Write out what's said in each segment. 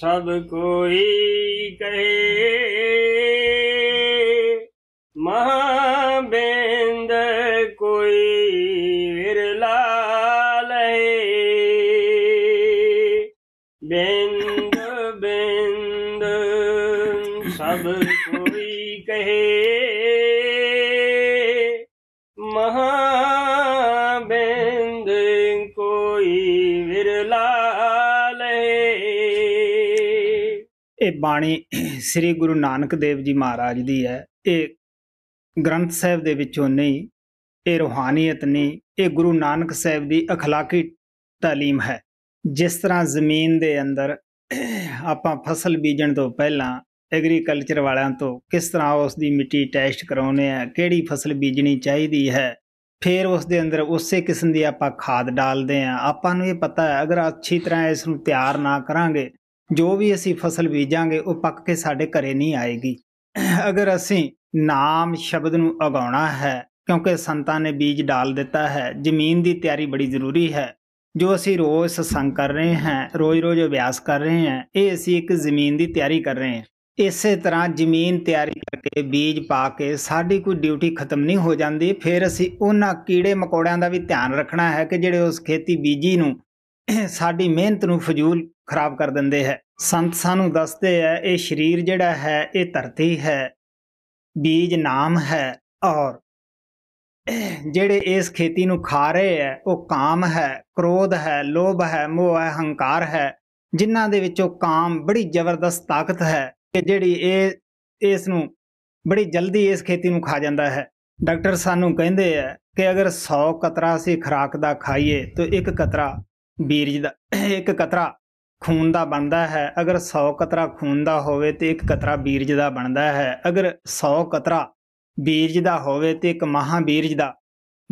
ਸਭ ਕੋਈ ਕਹੇ ਇਹ ਬਾਣੀ ਸ੍ਰੀ ਗੁਰੂ ਨਾਨਕ ਦੇਵ ਜੀ ਮਹਾਰਾਜ ਦੀ ਹੈ ਇਹ ਗ੍ਰੰਥ ਸਾਹਿਬ ਦੇ ਵਿੱਚੋਂ ਨਹੀਂ ਇਹ ਰੋਹਾਨੀਅਤ ਨਹੀਂ ਇਹ ਗੁਰੂ ਨਾਨਕ ਸਾਹਿਬ ਦੀ اخਲਾਕੀ تعلیم ਹੈ ਜਿਸ ਤਰ੍ਹਾਂ ਜ਼ਮੀਨ ਦੇ ਅੰਦਰ ਆਪਾਂ ਫਸਲ ਬੀਜਣ ਤੋਂ ਪਹਿਲਾਂ ਐਗਰੀਕਲਚਰ ਵਾਲਿਆਂ ਤੋਂ ਕਿਸ ਤਰ੍ਹਾਂ ਉਸ ਦੀ ਮਿੱਟੀ ਟੈਸਟ ਕਰਾਉਨੇ ਆ ਕਿਹੜੀ ਫਸਲ ਬੀਜਣੀ ਚਾਹੀਦੀ ਹੈ ਫਿਰ ਉਸ ਦੇ ਅੰਦਰ ਉਸੇ ਕਿਸਮ ਦੀ ਆਪਾਂ ਖਾਦ ਡਾਲਦੇ ਆ ਆਪਾਂ ਨੂੰ ਇਹ ਪਤਾ ਹੈ ਅਗਰ ਅੱਛੀ ਤਰ੍ਹਾਂ ਇਸ ਨੂੰ ਤਿਆਰ ਨਾ ਕਰਾਂਗੇ ਜੋ ਵੀ ਅਸੀਂ ਫਸਲ ਬੀਜਾਂਗੇ ਉਹ ਪੱਕ ਕੇ ਸਾਡੇ ਘਰੇ ਨਹੀਂ ਆਏਗੀ ਅਗਰ ਅਸੀਂ ਨਾਮ ਸ਼ਬਦ ਨੂੰ ਉਗਾਉਣਾ ਹੈ ਕਿਉਂਕਿ ਸੰਤਾਂ ਨੇ ਬੀਜ ਡਾਲ ਦਿੱਤਾ ਹੈ ਜ਼ਮੀਨ ਦੀ ਤਿਆਰੀ ਬੜੀ ਜ਼ਰੂਰੀ ਹੈ ਜੋ ਅਸੀਂ ਰੋਜ਼ ਸਤਸੰਗ ਕਰ ਰਹੇ ਹਾਂ ਰੋਜ਼-ਰੋਜ਼ ਅਭਿਆਸ ਕਰ ਰਹੇ ਹਾਂ ਇਹ ਅਸੀਂ ਇੱਕ ਜ਼ਮੀਨ ਦੀ ਤਿਆਰੀ ਕਰ ਰਹੇ ਹਾਂ ਇਸੇ ਤਰ੍ਹਾਂ ਜ਼ਮੀਨ ਤਿਆਰੀ ਕਰਕੇ ਬੀਜ ਪਾ ਕੇ ਸਾਡੀ ਕੋਈ ਡਿਊਟੀ ਖਤਮ ਨਹੀਂ ਹੋ ਜਾਂਦੀ ਫਿਰ ਅਸੀਂ ਉਹਨਾਂ ਕੀੜੇ ਮਕੌੜਿਆਂ ਦਾ ਵੀ ਧਿਆਨ ਰੱਖਣਾ ਹੈ ਕਿ ਜਿਹੜੇ ਉਸ ਖੇਤੀ ਬੀਜੀ ਨੂੰ ਸਾਡੀ ਮਿਹਨਤ ਨੂੰ ਫਜ਼ੂਲ ਖਰਾਬ ਕਰ ਦਿੰਦੇ ਹੈ ਸੰਤ ਸਾਨੂੰ ਦੱਸਦੇ ਹੈ ਇਹ ਸਰੀਰ ਜਿਹੜਾ ਹੈ ਇਹ ਧਰਤੀ ਹੈ ਬੀਜ ਨਾਮ ਹੈ ਔਰ ਜਿਹੜੇ ਇਸ ਖੇਤੀ ਨੂੰ ਖਾ ਰਹੇ ਹੈ ਉਹ ਕਾਮ ਹੈ ਕ੍ਰੋਧ ਹੈ ਲੋਭ ਹੈ ਮੋਹ ਹੈ ਹੰਕਾਰ ਹੈ ਜਿਨ੍ਹਾਂ ਦੇ ਵਿੱਚੋਂ ਕਾਮ ਬੜੀ ਜ਼ਬਰਦਸਤ ਤਾਕਤ ਹੈ ਕਿ ਜਿਹੜੀ ਇਹ ਇਸ ਨੂੰ ਬੜੀ ਜਲਦੀ ਇਸ ਖੇਤੀ ਨੂੰ ਖਾ ਜਾਂਦਾ ਹੈ ਡਾਕਟਰ ਸਾਨੂੰ ਕਹਿੰਦੇ ਆ ਕਿ ਅਗਰ 100 ਕਤਰਾ ਸੀ ਖਰਾਕ ਦਾ ਖਾਈਏ ਤਾਂ ਇੱਕ ਕਤਰਾ ਬੀਜ ਦਾ ਇੱਕ ਕਤਰਾ ਖੂਨ ਦਾ ਬਣਦਾ ਹੈ ਅਗਰ 100 ਕਤਰਾ ਖੂਨ ਦਾ ਹੋਵੇ ਤੇ ਇੱਕ ਕਤਰਾ ਬੀਰਜ ਦਾ ਬਣਦਾ ਹੈ ਅਗਰ 100 ਕਤਰਾ ਬੀਰਜ ਦਾ ਹੋਵੇ ਤੇ ਇੱਕ ਮਹਾਬੀਰਜ ਦਾ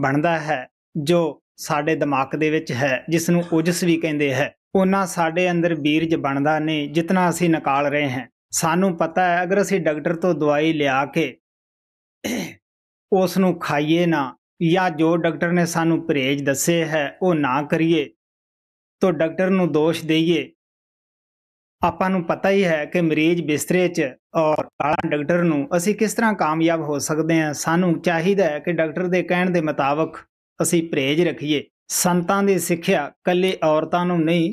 ਬਣਦਾ ਹੈ ਜੋ ਸਾਡੇ ਦਿਮਾਗ ਦੇ ਵਿੱਚ ਹੈ ਜਿਸ ਨੂੰ ਉਜਸ ਵੀ ਕਹਿੰਦੇ ਹੈ ਉਹਨਾਂ ਸਾਡੇ ਅੰਦਰ ਬੀਰਜ ਬਣਦਾ ਨੇ ਜਿਤਨਾ ਅਸੀਂ ਨਿਕਾਲ ਰਹੇ ਹਾਂ ਸਾਨੂੰ ਪਤਾ ਹੈ ਅਗਰ ਅਸੀਂ ਡਾਕਟਰ ਤੋਂ ਦਵਾਈ ਲਿਆ ਕੇ ਉਸ ਨੂੰ ਖਾਈਏ ਨਾ ਜਾਂ ਜੋ ਡਾਕਟਰ ਨੇ ਸਾਨੂੰ ਪ੍ਰੇਜ ਦੱਸੇ ਹੈ ਉਹ ਨਾ ਕਰੀਏ ਤੋ ਡਾਕਟਰ ਨੂੰ ਦੋਸ਼ ਦੇਈਏ ਆਪਾਂ ਨੂੰ ਪਤਾ ਹੀ ਹੈ ਕਿ ਮਰੀਜ਼ ਬਿਸਤਰੇ 'ਚ ਔਰ ਕਾਲਾ ਡਾਕਟਰ ਨੂੰ ਅਸੀਂ ਕਿਸ ਤਰ੍ਹਾਂ ਕਾਮਯਾਬ ਹੋ ਸਕਦੇ ਹਾਂ ਸਾਨੂੰ ਚਾਹੀਦਾ ਹੈ ਕਿ ਡਾਕਟਰ ਦੇ ਕਹਿਣ ਦੇ ਮੁਤਾਬਕ ਅਸੀਂ ਪ੍ਰੇਜ ਰੱਖੀਏ ਸੰਤਾਂ ਦੀ ਸਿੱਖਿਆ ਕੱਲੇ ਔਰਤਾਂ ਨੂੰ ਨਹੀਂ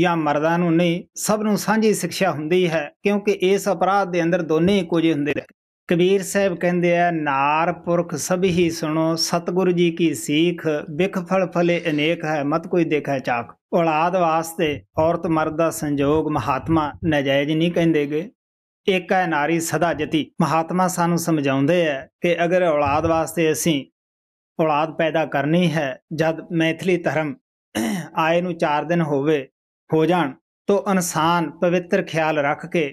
ਜਾਂ ਮਰਦਾਂ ਨੂੰ ਨਹੀਂ ਸਭ ਨੂੰ ਸਾਂਝੀ ਸਿੱਖਿਆ ਹੁੰਦੀ ਹੈ ਕਿਉਂਕਿ ਇਸ ਅਪਰਾਧ ਦੇ ਅੰਦਰ ਦੋਨੇ ਹੀ ਕੁਝ ਹੁੰਦੇ ਨੇ ਕਬੀਰ ਸਾਹਿਬ ਕਹਿੰਦੇ ਆ ਨਾਰ ਪੁਰਖ ਸਭ ਹੀ ਸੁਣੋ ਸਤਗੁਰੂ ਜੀ ਕੀ ਸੀਖ ਬਿਖ ਫਲ ਫਲੇ ਅਨੇਕ ਹੈ ਮਤ ਕੋਈ ਦੇਖੈ ਚਾਕ ਔਲਾਦ ਵਾਸਤੇ ਔਰਤ ਮਰਦ ਦਾ ਸੰਜੋਗ ਮਹਾਤਮਾ ਨਜਾਇਜ਼ ਨਹੀਂ ਕਹਿੰਦੇਗੇ ਇੱਕ ਹੈ ਨਾਰੀ ਸਦਾ ਜਤੀ ਮਹਾਤਮਾ ਸਾਨੂੰ ਸਮਝਾਉਂਦੇ ਆ ਕਿ ਅਗਰ ਔਲਾਦ ਵਾਸਤੇ ਅਸੀਂ ਔਲਾਦ ਪੈਦਾ ਕਰਨੀ ਹੈ ਜਦ ਮੈਥਲੀ ਧਰਮ ਆਏ ਨੂੰ 4 ਦਿਨ ਹੋਵੇ ਹੋ ਜਾਣ ਤੋ ਇਨਸਾਨ ਪਵਿੱਤਰ ਖਿਆਲ ਰੱਖ ਕੇ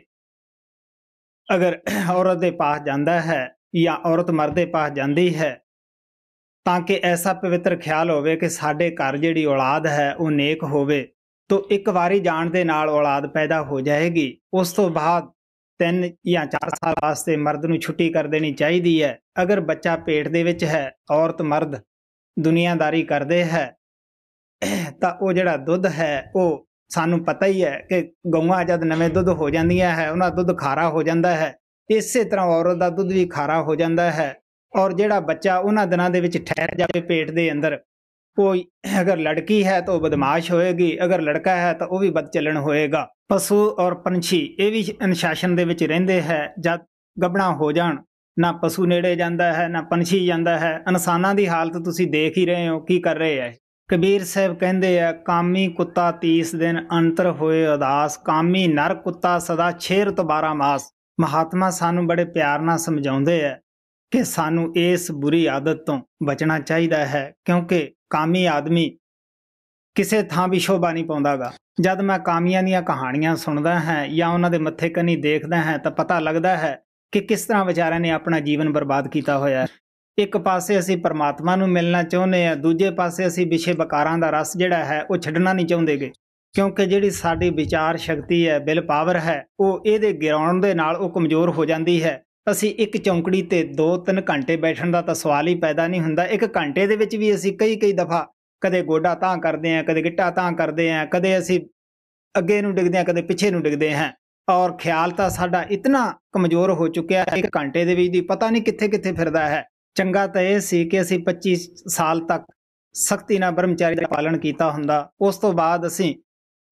ਅਗਰ ਔਰਤ ਦੇ ਪਾਸ ਜਾਂਦਾ ਹੈ ਜਾਂ ਔਰਤ ਮਰਦ ਦੇ ਪਾਸ ਜਾਂਦੀ ਹੈ ਤਾਂ ਕਿ ਐਸਾ ਪਵਿੱਤਰ ਖਿਆਲ ਹੋਵੇ ਕਿ ਸਾਡੇ ਘਰ ਜਿਹੜੀ ਔਲਾਦ ਹੈ ਉਹ ਨੇਕ ਹੋਵੇ ਤਾਂ ਇੱਕ ਵਾਰੀ ਜਾਣ ਦੇ ਨਾਲ ਔਲਾਦ ਪੈਦਾ ਹੋ ਜਾਏਗੀ ਉਸ ਤੋਂ ਬਾਅਦ ਤਿੰਨ ਜਾਂ ਚਾਰ ਸਾਲ ਵਾਸਤੇ ਮਰਦ ਨੂੰ ਛੁੱਟੀ ਕਰ ਦੇਣੀ ਚਾਹੀਦੀ ਹੈ ਅਗਰ ਬੱਚਾ ਪੇਟ ਦੇ ਵਿੱਚ ਹੈ ਔਰਤ ਮਰਦ ਦੁਨੀਆਦਾਰੀ ਕਰਦੇ ਹੈ ਤਾਂ ਉਹ ਜਿਹੜਾ ਦੁੱਧ ਹੈ ਉਹ ਸਾਨੂੰ ਪਤਾ ਹੀ ਹੈ ਕਿ ਗਊਆਂ ਜਦ ਨਵੇਂ ਦੁੱਧ ਹੋ ਜਾਂਦੀਆਂ ਹੈ ਉਹਨਾਂ ਦੁੱਧ ਖਾਰਾ ਹੋ ਜਾਂਦਾ ਹੈ ਇਸੇ ਤਰ੍ਹਾਂ ਔਰਤ ਦਾ ਦੁੱਧ ਵੀ ਖਾਰਾ ਹੋ ਜਾਂਦਾ ਹੈ ਔਰ ਜਿਹੜਾ ਬੱਚਾ ਉਹਨਾਂ ਦਿਨਾਂ ਦੇ ਵਿੱਚ ਠਹਿਰ ਜਾਵੇ ਪੇਟ ਦੇ ਅੰਦਰ ਕੋਈ ਅਗਰ ਲੜਕੀ ਹੈ ਤਾਂ ਉਹ ਬਦਮਾਸ਼ ਹੋਏਗੀ ਅਗਰ ਲੜਕਾ ਹੈ ਤਾਂ ਉਹ ਵੀ ਬਦਚਲਣ ਹੋਏਗਾ ਪਸ਼ੂ ਔਰ ਪੰਛੀ ਇਹ ਵੀ ਅਨਸ਼ਾਸਨ ਦੇ ਵਿੱਚ ਰਹਿੰਦੇ ਹੈ ਜਦ ਗਬਣਾ ਹੋ ਜਾਣ ਨਾ ਪਸ਼ੂ ਨੇੜੇ ਜਾਂਦਾ ਹੈ ਨਾ ਪੰਛੀ ਜਾਂਦਾ ਹੈ ਇਨਸਾਨਾਂ ਦੀ ਹਾਲਤ ਤੁਸੀਂ ਦੇਖ ਹੀ ਰਹੇ ਹੋ ਕੀ ਕਰ ਰਹੇ ਹੈ ਕਬੀਰ ਸਾਹਿਬ ਕਹਿੰਦੇ ਆ ਕਾਮੀ ਕੁੱਤਾ 30 ਦਿਨ ਅੰਤਰ ਹੋਏ ਉਦਾਸ ਕਾਮੀ ਨਰ ਕੁੱਤਾ ਸਦਾ 6 ਰਤ 12 ਮਾਸ ਮਹਾਤਮਾ ਸਾਨੂੰ ਬੜੇ ਪਿਆਰ ਨਾਲ ਸਮਝਾਉਂਦੇ ਆ ਕਿ ਸਾਨੂੰ ਇਸ ਬੁਰੀ ਆਦਤ ਤੋਂ ਬਚਣਾ ਚਾਹੀਦਾ ਹੈ ਕਿਉਂਕਿ ਕਾਮੀ ਆਦਮੀ ਕਿਸੇ ਥਾਂ ਵੀ ਸ਼ੋਭਾ ਨਹੀਂ ਪਾਉਂਦਾਗਾ ਜਦ ਮੈਂ ਕਾਮੀਆਂ ਦੀਆਂ ਕਹਾਣੀਆਂ ਸੁਣਦਾ ਹਾਂ ਜਾਂ ਉਹਨਾਂ ਦੇ ਮੱਥੇ ਕੰਨੀ ਦੇਖਦਾ ਹਾਂ ਤਾਂ ਪਤਾ ਲੱਗਦਾ ਹੈ ਕਿ ਕਿਸ ਤਰ੍ਹਾਂ ਵਿਚਾਰਿਆਂ ਨੇ ਆਪਣਾ ਜੀਵਨ ਬਰਬਾਦ ਕੀਤਾ ਹੋਇਆ ਹੈ ਇੱਕ ਪਾਸੇ ਅਸੀਂ ਪਰਮਾਤਮਾ ਨੂੰ ਮਿਲਣਾ ਚਾਹੁੰਦੇ ਆ ਦੂਜੇ ਪਾਸੇ ਅਸੀਂ ਵਿਸ਼ੇ ਬਕਾਰਾਂ ਦਾ ਰਸ ਜਿਹੜਾ ਹੈ ਉਹ ਛੱਡਣਾ ਨਹੀਂ ਚਾਹੁੰਦੇਗੇ ਕਿਉਂਕਿ ਜਿਹੜੀ ਸਾਡੀ ਵਿਚਾਰ ਸ਼ਕਤੀ ਹੈ ਬਿਲ ਪਾਵਰ ਹੈ ਉਹ ਇਹਦੇ ਗਿਰਾਉਣ ਦੇ ਨਾਲ ਉਹ ਕਮਜ਼ੋਰ ਹੋ ਜਾਂਦੀ ਹੈ ਅਸੀਂ ਇੱਕ ਚੌਂਕੜੀ ਤੇ 2-3 ਘੰਟੇ ਬੈਠਣ ਦਾ ਤਾਂ ਸਵਾਲ ਹੀ ਪੈਦਾ ਨਹੀਂ ਹੁੰਦਾ ਇੱਕ ਘੰਟੇ ਦੇ ਵਿੱਚ ਵੀ ਅਸੀਂ ਕਈ-ਕਈ ਦਫਾ ਕਦੇ ਗੋਡਾ ਤਾਂ ਕਰਦੇ ਆ ਕਦੇ ਗਿੱਟਾ ਤਾਂ ਕਰਦੇ ਆ ਕਦੇ ਅਸੀਂ ਅੱਗੇ ਨੂੰ ਡਿੱਗਦੇ ਆ ਕਦੇ ਪਿੱਛੇ ਨੂੰ ਡਿੱਗਦੇ ਆ ਔਰ ਖਿਆਲ ਤਾਂ ਸਾਡਾ ਇਤਨਾ ਕਮਜ਼ੋਰ ਹੋ ਚੁੱਕਿਆ ਹੈ ਇੱਕ ਘੰਟੇ ਦੇ ਵਿੱਚ ਦੀ ਪਤਾ ਨਹੀਂ ਕਿੱਥੇ-ਕਿੱਥੇ ਫਿਰਦਾ ਹੈ ਚੰਗਾ ਤਾਂ ਇਹ ਸੀ ਕਿ ਅਸੀਂ 25 ਸਾਲ ਤੱਕ ਸਖਤੀ ਨਾਲ ਬ੍ਰਹਮਚਾਰੀ ਦਾ ਪਾਲਣ ਕੀਤਾ ਹੁੰਦਾ ਉਸ ਤੋਂ ਬਾਅਦ ਅਸੀਂ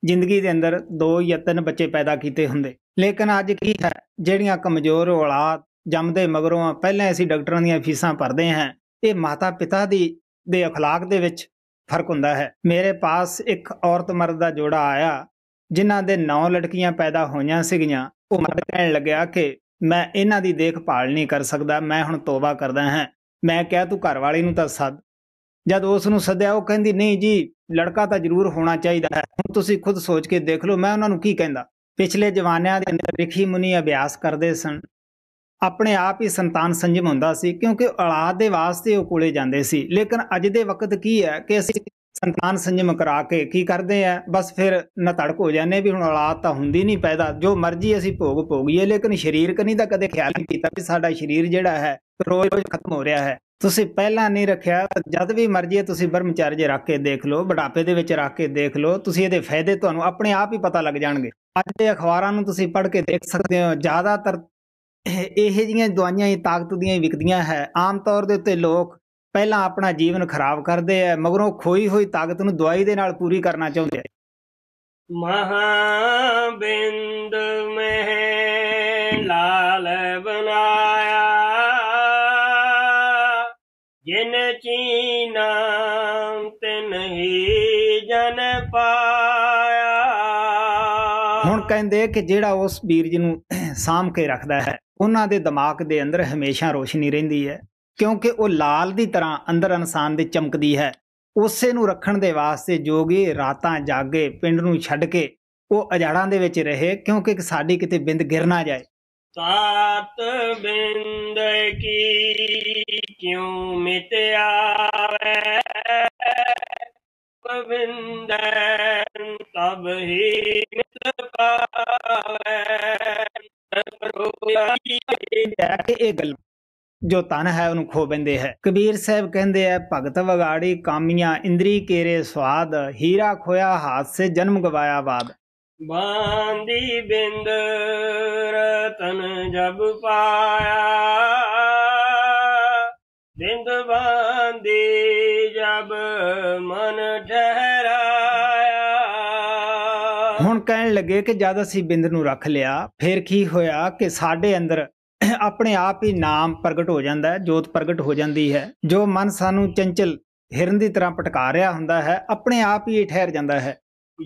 ਜ਼ਿੰਦਗੀ ਦੇ ਅੰਦਰ ਦੋ ਜਾਂ ਤਿੰਨ ਬੱਚੇ ਪੈਦਾ ਕੀਤੇ ਹੁੰਦੇ ਲੇਕਿਨ ਅੱਜ ਕੀ ਹੈ ਜਿਹੜੀਆਂ ਕਮਜ਼ੋਰ ਔਲਾਦ ਜੰਮਦੇ ਮਗਰੋਂ ਪਹਿਲਾਂ ਅਸੀਂ ਡਾਕਟਰਾਂ ਦੀਆਂ ਫੀਸਾਂ ਭਰਦੇ ਹਾਂ ਇਹ ਮਾਤਾ ਪਿਤਾ ਦੀ ਦੇ اخلاق ਦੇ ਵਿੱਚ ਫਰਕ ਹੁੰਦਾ ਹੈ ਮੇਰੇ ਪਾਸ ਇੱਕ ਔਰਤ ਮਰਦ ਦਾ ਜੋੜਾ ਆਇਆ ਜਿਨ੍ਹਾਂ ਦੇ 9 ਲੜਕੀਆਂ ਪੈਦਾ ਹੋਈਆਂ ਸੀਗੀਆਂ ਉਹ ਮਰਦ ਕਹਿਣ ਲੱਗਿਆ ਕਿ ਮੈਂ ਇਹਨਾਂ ਦੀ ਦੇਖਭਾਲ ਨਹੀਂ ਕਰ ਸਕਦਾ ਮੈਂ ਹੁਣ ਤੋਬਾ ਕਰਦਾ ਹਾਂ ਮੈਂ ਕਿਹਾ ਤੂੰ ਘਰ ਵਾਲੀ ਨੂੰ ਤਾਂ ਸੱਦ ਜਦ ਉਸ ਨੂੰ ਸੱਦਿਆ ਉਹ ਕਹਿੰਦੀ ਨਹੀਂ ਜੀ ਲੜਕਾ ਤਾਂ ਜ਼ਰੂਰ ਹੋਣਾ ਚਾਹੀਦਾ ਹੈ ਹੁਣ ਤੁਸੀਂ ਖੁਦ ਸੋਚ ਕੇ ਦੇਖ ਲਓ ਮੈਂ ਉਹਨਾਂ ਨੂੰ ਕੀ ਕਹਿੰਦਾ ਪਿਛਲੇ ਜਵਾਨਿਆਂ ਦੇ ਅੰਦਰ ਰਿਖੀ ਮੁਨੀ ਅਭਿਆਸ ਕਰਦੇ ਸਨ ਆਪਣੇ ਆਪ ਹੀ ਸੰਤਾਨ ਸੰਜਮ ਹੁੰਦਾ ਸੀ ਕਿਉਂਕਿ ਔਲਾਦ ਦੇ ਵਾਸਤੇ ਉਹ ਕੋਲੇ ਜਾਂਦੇ ਸੀ ਲੇਕਿਨ ਅੱਜ ਦੇ ਵਕਤ ਕੀ ਹੈ ਕਿ ਅਸੀਂ ਸੰਤਾਨ ਸੰਜਮ ਕਰਾ ਕੇ ਕੀ ਕਰਦੇ ਆ ਬਸ ਫਿਰ ਨਾ ਧੜਕ ਹੋ ਜਾਂਦੇ ਵੀ ਹੁਣ ਔਲਾਦ ਤਾਂ ਹੁੰਦੀ ਨਹੀਂ ਪੈਦਾ ਜੋ ਮਰਜ਼ੀ ਅਸੀਂ ਭੋਗ ਭੋਗੀਏ ਲੇਕਿਨ ਸਰੀਰ ਕਨੀ ਦਾ ਕਦੇ ਖਿਆਲ ਨਹੀਂ ਕੀਤਾ ਵੀ ਸਾਡਾ ਸਰੀਰ ਜਿਹੜਾ ਹੈ ਰੋਜ਼-ਰੋਜ਼ ਖਤਮ ਹੋ ਰਿਹਾ ਹੈ ਤੁਸੀਂ ਪਹਿਲਾਂ ਨਹੀਂ ਰੱਖਿਆ ਜਦ ਵੀ ਮਰਜ਼ੀ ਤੁਸੀਂ ਬ੍ਰਹਮਚਾਰਜ ਰੱਖ ਕੇ ਦੇਖ ਲਓ ਬੁਢਾਪੇ ਦੇ ਵਿੱਚ ਰੱਖ ਕੇ ਦੇਖ ਲਓ ਤੁਸੀਂ ਇਹਦੇ ਫਾਇਦੇ ਤੁਹਾਨੂੰ ਆਪਣੇ ਆਪ ਹੀ ਪਤਾ ਲੱਗ ਜਾਣਗੇ ਅੱਜ ਦੇ ਅਖਬਾਰਾਂ ਨੂੰ ਤੁਸੀਂ ਪੜ੍ਹ ਕੇ ਦੇਖ ਸਕਦੇ ਹੋ ਜ਼ਿਆਦਾਤਰ ਇਹ ਜੀਆਂ ਦਵਾਈਆਂ ਹੀ ਤਾਕਤ ਦੀਆਂ ਹੀ ਵਿਕਦੀਆਂ ਹੈ ਆਮ ਤੌਰ ਦੇ ਉੱਤੇ ਲੋਕ ਪਹਿਲਾਂ ਆਪਣਾ ਜੀਵਨ ਖਰਾਬ ਕਰਦੇ ਆ ਮਗਰੋਂ ਖੋਈ ਹੋਈ ਤਾਕਤ ਨੂੰ ਦਵਾਈ ਦੇ ਨਾਲ ਪੂਰੀ ਕਰਨਾ ਚਾਹੁੰਦੇ ਆ ਮਹਾਬਿੰਦ ਮਹਿ ਲਾਲ ਬਨਾਇਆ ਜਿਨ ਚੀਨਾ ਤੇ ਨਹੀਂ ਜਨ ਪਾਇਆ ਹੁਣ ਕਹਿੰਦੇ ਕਿ ਜਿਹੜਾ ਉਸ ਵੀਰ ਜੀ ਨੂੰ ਸਾਮ ਕੇ ਰੱਖਦਾ ਹੈ ਉਹਨਾਂ ਦੇ ਦਿਮਾਗ ਦੇ ਅੰਦਰ ਹਮੇਸ਼ਾ ਰੋਸ਼ਨੀ ਰਹਿੰਦੀ ਹੈ ਕਿਉਂਕਿ ਉਹ ਲਾਲ ਦੀ ਤਰ੍ਹਾਂ ਅੰਦਰ ਇਨਸਾਨ ਦੇ ਚਮਕਦੀ ਹੈ ਉਸੇ ਨੂੰ ਰੱਖਣ ਦੇ ਵਾਸਤੇ ਜੋਗੀ ਰਾਤਾਂ ਜਾਗੇ ਪਿੰਡ ਨੂੰ ਛੱਡ ਕੇ ਉਹ ਅਜਾੜਾਂ ਦੇ ਵਿੱਚ ਰਹੇ ਕਿਉਂਕਿ ਸਾਡੀ ਕਿਤੇ ਬਿੰਦ ਗਿਰ ਨਾ ਜਾਏ ਸਾਤ ਬਿੰਦ ਕੀ ਕਿਉਂ ਮਿਟ ਆਵੇ ਤਬ ਹੀ ਮਿਟ ਪਾਵੇ ਪ੍ਰਭੂ ਇਹ ਗੱਲ ਜੋ ਤਨ ਹੈ ਉਹਨੂੰ ਖੋ ਬੰਦੇ ਹੈ ਕਬੀਰ ਸਾਹਿਬ ਕਹਿੰਦੇ ਆ ਭਗਤ ਵਗਾੜੀ ਕਾਮੀਆਂ ਇੰਦਰੀ ਕੇਰੇ ਸਵਾਦ ਹੀਰਾ ਖੋਇਆ ਹਾਥ ਸੇ ਜਨਮ ਗਵਾਇਆ ਬਾਦ ਬਾਂਦੀ ਬਿੰਦ ਰਤਨ ਜਬ ਪਾਇਆ ਬਿੰਦ ਬਾਂਦੀ ਜਬ ਮਨ ਠਹਿਰਾਇਆ ਹੁਣ ਕਹਿਣ ਲੱਗੇ ਕਿ ਜਦ ਅਸੀਂ ਬਿੰਦ ਨੂੰ ਰੱਖ ਲਿਆ ਫਿਰ ਕੀ ਹੋਇਆ ਕਿ ਸਾਡੇ ਅੰਦਰ ਆਪਣੇ ਆਪ ਹੀ ਨਾਮ ਪ੍ਰਗਟ ਹੋ ਜਾਂਦਾ ਹੈ ਜੋਤ ਪ੍ਰਗਟ ਹੋ ਜਾਂਦੀ ਹੈ ਜੋ ਮਨ ਸਾਨੂੰ ਚੰਚਲ ਹਿਰਨ ਦੀ ਤਰ੍ਹਾਂ ਪਟਕਾ ਰਿਹਾ ਹੁੰਦਾ ਹੈ ਆਪਣੇ ਆਪ ਹੀ ਠਹਿਰ ਜਾਂਦਾ ਹੈ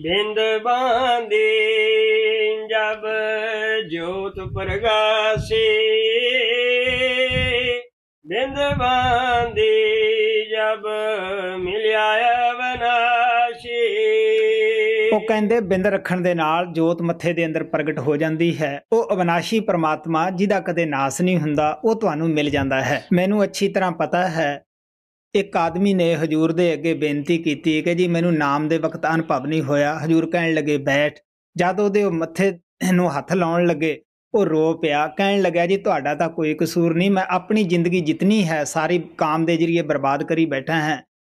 ਬਿੰਦ ਬਾਂਦੀ ਜਬ ਜੋਤ ਪ੍ਰਗਾਸੀ ਬਿੰਦ ਬਾਂਦੀ ਜਬ ਮਿਲਿਆ ਬਨਾਸ਼ੀ ਉਹ ਕਹਿੰਦੇ ਬਿੰਦ ਰੱਖਣ ਦੇ ਨਾਲ ਜੋਤ ਮੱਥੇ ਦੇ ਅੰਦਰ ਪ੍ਰਗਟ ਹੋ ਜਾਂਦੀ ਹੈ ਉਹ ਅਵਨਾਸ਼ੀ ਪਰਮਾਤਮਾ ਜਿਹਦਾ ਕਦੇ ਨਾਸ ਨਹੀਂ ਹੁੰਦਾ ਉਹ ਤੁਹਾਨੂੰ ਮਿਲ ਜਾਂਦਾ ਹੈ ਮੈਨੂੰ ਅੱਛੀ ਤਰ੍ਹਾਂ ਪਤਾ ਹੈ ਇੱਕ ਆਦਮੀ ਨੇ ਹਜੂਰ ਦੇ ਅੱਗੇ ਬੇਨਤੀ ਕੀਤੀ ਕਿ ਜੀ ਮੈਨੂੰ ਨਾਮ ਦੇ ਵਕਤ ਅਨੁਭਵ ਨਹੀਂ ਹੋਇਆ ਹਜੂਰ ਕਹਿਣ ਲੱਗੇ ਬੈਠ ਜਦ ਉਹਦੇ ਮੱਥੇ ਨੂੰ ਹੱਥ ਲਾਉਣ ਲੱਗੇ ਉਹ ਰੋ ਪਿਆ ਕਹਿਣ ਲੱਗਾ ਜੀ ਤੁਹਾਡਾ ਤਾਂ ਕੋਈ ਕਸੂਰ ਨਹੀਂ ਮੈਂ ਆਪਣੀ ਜ਼ਿੰਦਗੀ ਜਿਤਨੀ ਹੈ ਸਾਰੀ ਕਾਮ ਦੇ ਜਰੀਏ ਬਰਬਾਦ ਕਰੀ ਬੈਠਾ ਹਾਂ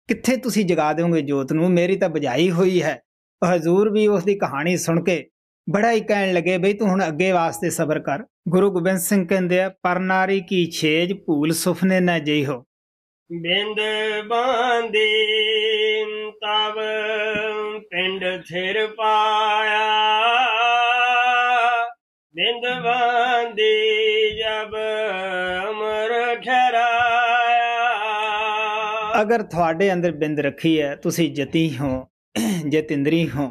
ਕਿੱਥੇ ਤੁਸੀਂ ਜਗਾ ਦਿਓਗੇ ਜੋਤ ਨੂੰ ਮੇਰੀ ਤਾਂ ਬੁਝਾਈ ਹੋਈ ਹੈ ਹਜ਼ੂਰ ਵੀ ਉਸ ਦੀ ਕਹਾਣੀ ਸੁਣ ਕੇ ਬੜਾ ਹੀ ਕਹਿਣ ਲੱਗੇ ਬਈ ਤੂੰ ਹੁਣ ਅੱਗੇ ਵਾਸਤੇ ਸਬਰ ਕਰ ਗੁਰੂ ਗੋਬਿੰਦ ਸਿੰਘ ਕਹਿੰਦੇ ਆ ਪਰ ਨਾਰੀ ਕੀ ਛੇਜ ਭੂਲ ਸੁਫਨੇ ਨਾ ਜਈ ਹੋ ਬਿੰਦ ਬਾਂਦੀ ਤਵ ਪਿੰਡ ਥਿਰ ਪਾਇਆ ਬਿੰਦ ਬਾਂਦੀ ਜਬ ਅਮਰ ਠਰਾਇਆ ਅਗਰ ਤੁਹਾਡੇ ਅੰਦਰ ਬਿੰਦ ਰੱਖੀ ਹੈ ਤੁਸੀਂ ਜਤੀ ਹੋ ਤਿੰਦਰੀ ਹੋ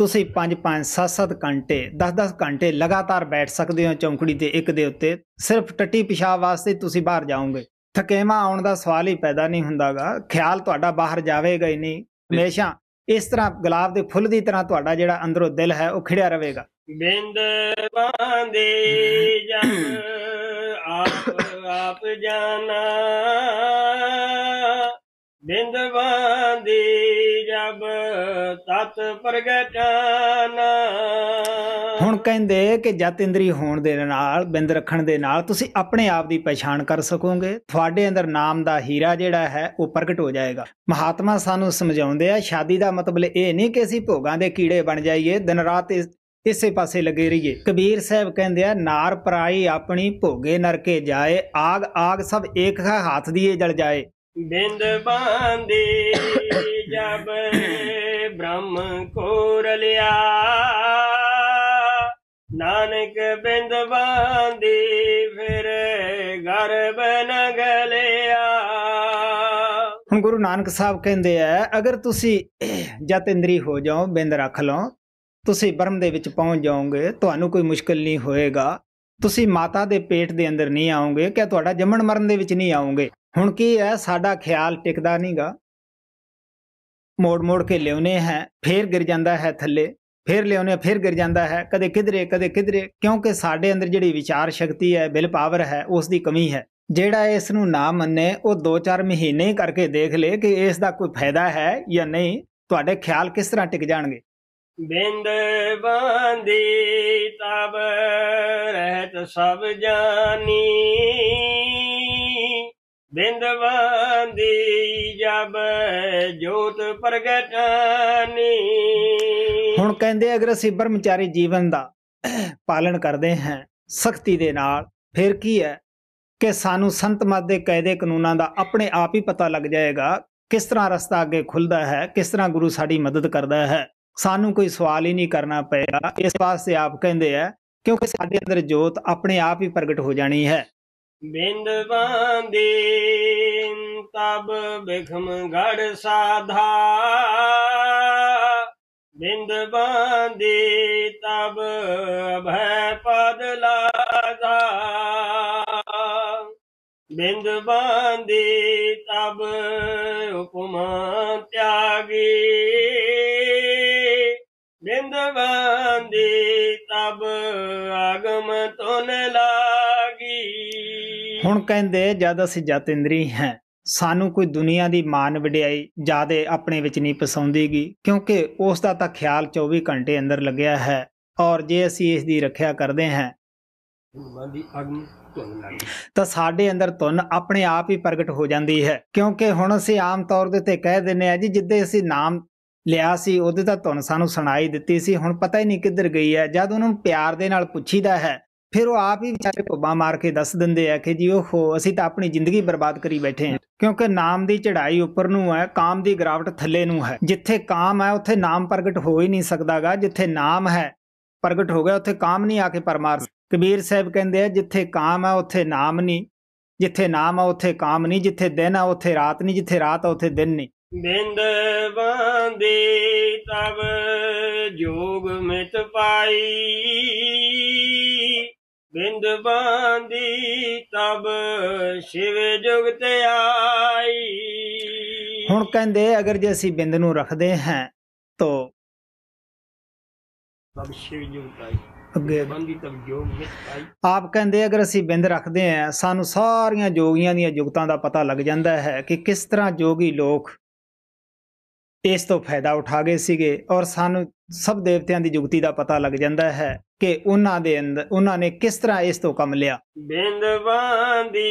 ਤੁਸੀਂ 5 5 7 7 ਘੰਟੇ 10 10 ਘੰਟੇ ਲਗਾਤਾਰ ਬੈਠ ਸਕਦੇ ਹੋ ਚੌਂਕੜੀ ਤੇ ਇੱਕ ਦੇ ਉੱਤੇ ਸਿਰਫ ਟੱਟੀ ਪਿਸ਼ਾਬ ਵਾਸਤੇ ਤੁਸੀਂ ਬਾਹਰ ਜਾਓਗੇ ਥਕੇਵਾ ਆਉਣ ਦਾ ਸਵਾਲ ਹੀ ਪੈਦਾ ਨਹੀਂ ਹੁੰਦਾਗਾ ਖਿਆਲ ਤੁਹਾਡਾ ਬਾਹਰ ਜਾਵੇਗਾ ਹੀ ਨਹੀਂ ਹਮੇਸ਼ਾ ਇਸ ਤਰ੍ਹਾਂ ਗੁਲਾਬ ਦੇ ਫੁੱਲ ਦੀ ਤਰ੍ਹਾਂ ਤੁਹਾਡਾ ਜਿਹੜਾ ਅੰਦਰੋਂ ਦਿਲ ਹੈ ਉਹ ਖਿੜਿਆ ਰਹੇਗਾ ਬਿੰਦ ਬਾਂਦੇ ਜਾਂ ਆਪ ਆਪ ਜਾਣਾ ਬਿੰਦ ਬਾਂਦੇ ਪ੍ਰਭ ਤਤ ਪ੍ਰਗਟਨ ਹੁਣ ਕਹਿੰਦੇ ਕਿ ਜਤ ਇੰਦਰੀ ਹੋਣ ਦੇ ਨਾਲ ਬਿੰਦ ਰੱਖਣ ਦੇ ਨਾਲ ਤੁਸੀਂ ਆਪਣੇ ਆਪ ਦੀ ਪਛਾਣ ਕਰ ਸਕੋਗੇ ਤੁਹਾਡੇ ਅੰਦਰ ਨਾਮ ਦਾ ਹੀਰਾ ਜਿਹੜਾ ਹੈ ਉਹ ਪ੍ਰਗਟ ਹੋ ਜਾਏਗਾ ਮਹਾਤਮਾ ਸਾਨੂੰ ਸਮਝਾਉਂਦੇ ਆ ਸ਼ਾਦੀ ਦਾ ਮਤਲਬ ਇਹ ਨਹੀਂ ਕਿ ਅਸੀਂ ਭੋਗਾਂ ਦੇ ਕੀੜੇ ਬਣ ਜਾਈਏ ਦਿਨ ਰਾਤ ਇਸੇ ਪਾਸੇ ਲੱਗੇ ਰਹੀਏ ਕਬੀਰ ਸਾਹਿਬ ਕਹਿੰਦੇ ਆ ਨਾਰ ਪਰਾਈ ਆਪਣੀ ਭੋਗੇ ਨਰਕੇ ਜਾਏ ਆਗ ਆਗ ਸਭ ਇੱਕ ਹੱਥ ਦੀਏ ਜਲ ਜਾਏ ਬਿੰਦ ਬਾਂਦੀ ਜਬ ਬ੍ਰਹਮ ਕੋਰ ਲਿਆ ਨਾਨਕ ਬਿੰਦ ਬਾਂਦੀ ਫਿਰ ਘਰ ਬਨ ਗਲਿਆ ਹੁਣ ਗੁਰੂ ਨਾਨਕ ਸਾਹਿਬ ਕਹਿੰਦੇ ਆ ਅਗਰ ਤੁਸੀਂ ਜਤਿੰਦਰੀ ਹੋ ਜਾਓ ਬਿੰਦ ਰੱਖ ਲਓ ਤੁਸੀਂ ਬ੍ਰਹਮ ਦੇ ਵਿੱਚ ਪਹੁੰਚ ਜਾਓਗੇ ਤੁਹਾਨੂੰ ਕੋਈ ਮੁਸ਼ਕਲ ਨਹੀਂ ਹੋਏਗਾ ਤੁਸੀਂ ਮਾਤਾ ਦੇ ਪੇਟ ਦੇ ਅੰਦਰ ਨਹੀਂ ਆਉਂਗੇ ਕਿ ਤੁਹਾਡਾ ਜੰਮਣ ਮਰਨ ਦੇ ਵਿੱਚ ਨਹੀਂ ਆਉਂਗੇ ਹੁਣ ਕੀ ਹੈ ਸਾਡਾ ਖਿਆਲ ਟਿਕਦਾ ਨਹੀਂਗਾ ਮੋੜ-ਮੋੜ ਕੇ ਲਿਉਨੇ ਹੈ ਫੇਰ ਗਿਰ ਜਾਂਦਾ ਹੈ ਥੱਲੇ ਫੇਰ ਲਿਉਨੇ ਫੇਰ ਗਿਰ ਜਾਂਦਾ ਹੈ ਕਦੇ ਕਿਧਰੇ ਕਦੇ ਕਿਧਰੇ ਕਿਉਂਕਿ ਸਾਡੇ ਅੰਦਰ ਜਿਹੜੀ ਵਿਚਾਰ ਸ਼ਕਤੀ ਹੈ ਬਿਲ ਪਾਵਰ ਹੈ ਉਸ ਦੀ ਕਮੀ ਹੈ ਜਿਹੜਾ ਇਸ ਨੂੰ ਨਾ ਮੰਨੇ ਉਹ 2-4 ਮਹੀਨੇ ਕਰਕੇ ਦੇਖ ਲੇ ਕਿ ਇਸ ਦਾ ਕੋਈ ਫਾਇਦਾ ਹੈ ਜਾਂ ਨਹੀਂ ਤੁਹਾਡੇ ਖਿਆਲ ਕਿਸ ਤਰ੍ਹਾਂ ਟਿਕ ਜਾਣਗੇ ਬਿੰਦ ਬੰਦੀ ਤਬ ਰਹਿਤ ਸਭ ਜਾਨੀ ਬਿੰਦਵੰਦੀ ਜਬ ਜੋਤ ਪ੍ਰਗਟਾਨੀ ਹੁਣ ਕਹਿੰਦੇ ਅਗਰ ਅਸੀਂ ਬ੍ਰਹਮਚਾਰੀ ਜੀਵਨ ਦਾ ਪਾਲਣ ਕਰਦੇ ਹਾਂ ਸਖਤੀ ਦੇ ਨਾਲ ਫਿਰ ਕੀ ਹੈ ਕਿ ਸਾਨੂੰ ਸੰਤ ਮਤ ਦੇ ਕਾਇਦੇ ਕਾਨੂੰਨਾਂ ਦਾ ਆਪਣੇ ਆਪ ਹੀ ਪਤਾ ਲੱਗ ਜਾਏਗਾ ਕਿਸ ਤਰ੍ਹਾਂ ਰਸਤਾ ਅੱਗੇ ਖੁੱਲਦਾ ਹੈ ਕਿਸ ਤਰ੍ਹਾਂ ਗੁਰੂ ਸਾਡੀ ਮਦਦ ਕਰਦਾ ਹੈ ਸਾਨੂੰ ਕੋਈ ਸਵਾਲ ਹੀ ਨਹੀਂ ਕਰਨਾ ਪਏਗਾ ਇਸ ਵਾਸਤੇ ਆਪ ਕਹਿੰਦੇ ਆ ਕਿਉਂਕਿ ਸਾਡੇ ਅੰਦਰ ਜੋਤ ਆਪਣੇ ਆਪ ਹੀ ਪ੍ਰਗਟ ਹੋ ਜਾਣੀ ਹੈ ਬਿੰਦਵਾਂ ਦੇ ਤਬ ਬਖਮ ਗੜ ਸਾਧਾ ਬਿੰਦਵਾਂ ਦੇ ਤਬ ਭੈ ਪਦ ਲਾਦਾ ਬਿੰਦਵਾਂ ਦੇ ਤਬ ਉਪਮਾ ਤਿਆਗੀ ਬਿੰਦਵਾਂ ਦੇ ਤਬ ਆਗਮ ਤੁਨ ਲਾ ਹੁਣ ਕਹਿੰਦੇ ਜਦ ਅਸੀਂ ਜਤਿੰਦਰੀ ਹਾਂ ਸਾਨੂੰ ਕੋਈ ਦੁਨੀਆ ਦੀ ਮਾਨ ਵਡਿਆਈ ਜਾਦੇ ਆਪਣੇ ਵਿੱਚ ਨਹੀਂ ਪਸਾਉਂਦੀਗੀ ਕਿਉਂਕਿ ਉਸ ਦਾ ਤਾਂ ਖਿਆਲ 24 ਘੰਟੇ ਅੰਦਰ ਲੱਗਿਆ ਹੈ ਔਰ ਜੇ ਅਸੀਂ ਇਸ ਦੀ ਰੱਖਿਆ ਕਰਦੇ ਹਾਂ ਤਾਂ ਸਾਡੇ ਅੰਦਰ ਤੁਨ ਆਪਣੇ ਆਪ ਹੀ ਪ੍ਰਗਟ ਹੋ ਜਾਂਦੀ ਹੈ ਕਿਉਂਕਿ ਹੁਣ ਅਸੀਂ ਆਮ ਤੌਰ ਦੇ ਤੇ ਕਹਿ ਦਿੰਨੇ ਆ ਜੀ ਜਿੱਦੇ ਅਸੀਂ ਨਾਮ ਲਿਆ ਸੀ ਉਹਦੇ ਤਾਂ ਤੁਨ ਸਾਨੂੰ ਸੁਣਾਈ ਦਿੱਤੀ ਸੀ ਹੁਣ ਪਤਾ ਹੀ ਨਹੀਂ ਕਿੱਧਰ ਗਈ ਹੈ ਜਦ ਉਹਨਾਂ ਨੂੰ ਪਿਆਰ ਦੇ ਨਾਲ ਪੁੱਛੀਦਾ ਹੈ ਫਿਰ ਉਹ ਆਪ ਹੀ ਵਿਚਾਰੇ ਕੋਬਾ ਮਾਰ ਕੇ ਦੱਸ ਦਿੰਦੇ ਆ ਕਿ ਜੀ ਉਹ ਅਸੀਂ ਤਾਂ ਆਪਣੀ ਜ਼ਿੰਦਗੀ ਬਰਬਾਦ ਕਰੀ ਬੈਠੇ ਆ ਕਿਉਂਕਿ ਨਾਮ ਦੀ ਚੜ੍ਹਾਈ ਉੱਪਰ ਨੂੰ ਹੈ ਕਾਮ ਦੀ ਗਰਾਵਟ ਥੱਲੇ ਨੂੰ ਹੈ ਜਿੱਥੇ ਕਾਮ ਹੈ ਉੱਥੇ ਨਾਮ ਪ੍ਰਗਟ ਹੋ ਹੀ ਨਹੀਂ ਸਕਦਾਗਾ ਜਿੱਥੇ ਨਾਮ ਹੈ ਪ੍ਰਗਟ ਹੋ ਗਿਆ ਉੱਥੇ ਕਾਮ ਨਹੀਂ ਆ ਕੇ ਪਰਮਾਰ ਕਬੀਰ ਸਾਹਿਬ ਕਹਿੰਦੇ ਆ ਜਿੱਥੇ ਕਾਮ ਹੈ ਉੱਥੇ ਨਾਮ ਨਹੀਂ ਜਿੱਥੇ ਨਾਮ ਹੈ ਉੱਥੇ ਕਾਮ ਨਹੀਂ ਜਿੱਥੇ ਦਿਨ ਹੈ ਉੱਥੇ ਰਾਤ ਨਹੀਂ ਜਿੱਥੇ ਰਾਤ ਹੈ ਉੱਥੇ ਦਿਨ ਨਹੀਂ ਬਿੰਦ ਬੰਦੀ ਤਬ ਜੋਗ ਮਿਤ ਪਾਈ ਬਿੰਦ ਬਾਂਦੀ ਤਬ ਸ਼ਿਵ ਤੇ ਆਈ ਹੁਣ ਕਹਿੰਦੇ ਅਗਰ ਜੇ ਅਸੀਂ ਬਿੰਦ ਨੂੰ ਰੱਖਦੇ ਹਾਂ ਤੋ ਤਬ ਸ਼ਿਵ ਜੁਗਤ ਆਈ ਅੱਗੇ ਬੰਦੀ ਤਬ ਜੋਗ ਆਪ ਕਹਿੰਦੇ ਅਗਰ ਅਸੀਂ ਬਿੰਦ ਰੱਖਦੇ ਹਾਂ ਸਾਨੂੰ ਸਾਰੀਆਂ ਜੋਗੀਆਂ ਦੀਆਂ ਜੁਗਤਾਂ ਦਾ ਪਤਾ ਲੱਗ ਜਾਂਦਾ ਹੈ ਕਿ ਕਿਸ ਤਰ੍ਹਾਂ ਜੋਗੀ ਲੋਕ ਇਸ ਤੋਂ ਫਾਇਦਾ ਉਠਾ ਗਏ ਸੀਗੇ ਔਰ ਸਾਨੂੰ ਸਭ ਦੇਵਤਿਆਂ ਦੀ ਜੁਗਤੀ ਦਾ ਪਤਾ ਲੱਗ ਜਾਂਦਾ ਹੈ ਕਿ ਉਹਨਾਂ ਦੇ ਅੰਦਰ ਉਹਨਾਂ ਨੇ ਕਿਸ ਤਰ੍ਹਾਂ ਇਸ ਤੋਂ ਕੰਮ ਲਿਆ ਬਿੰਦਵਾਂਦੀ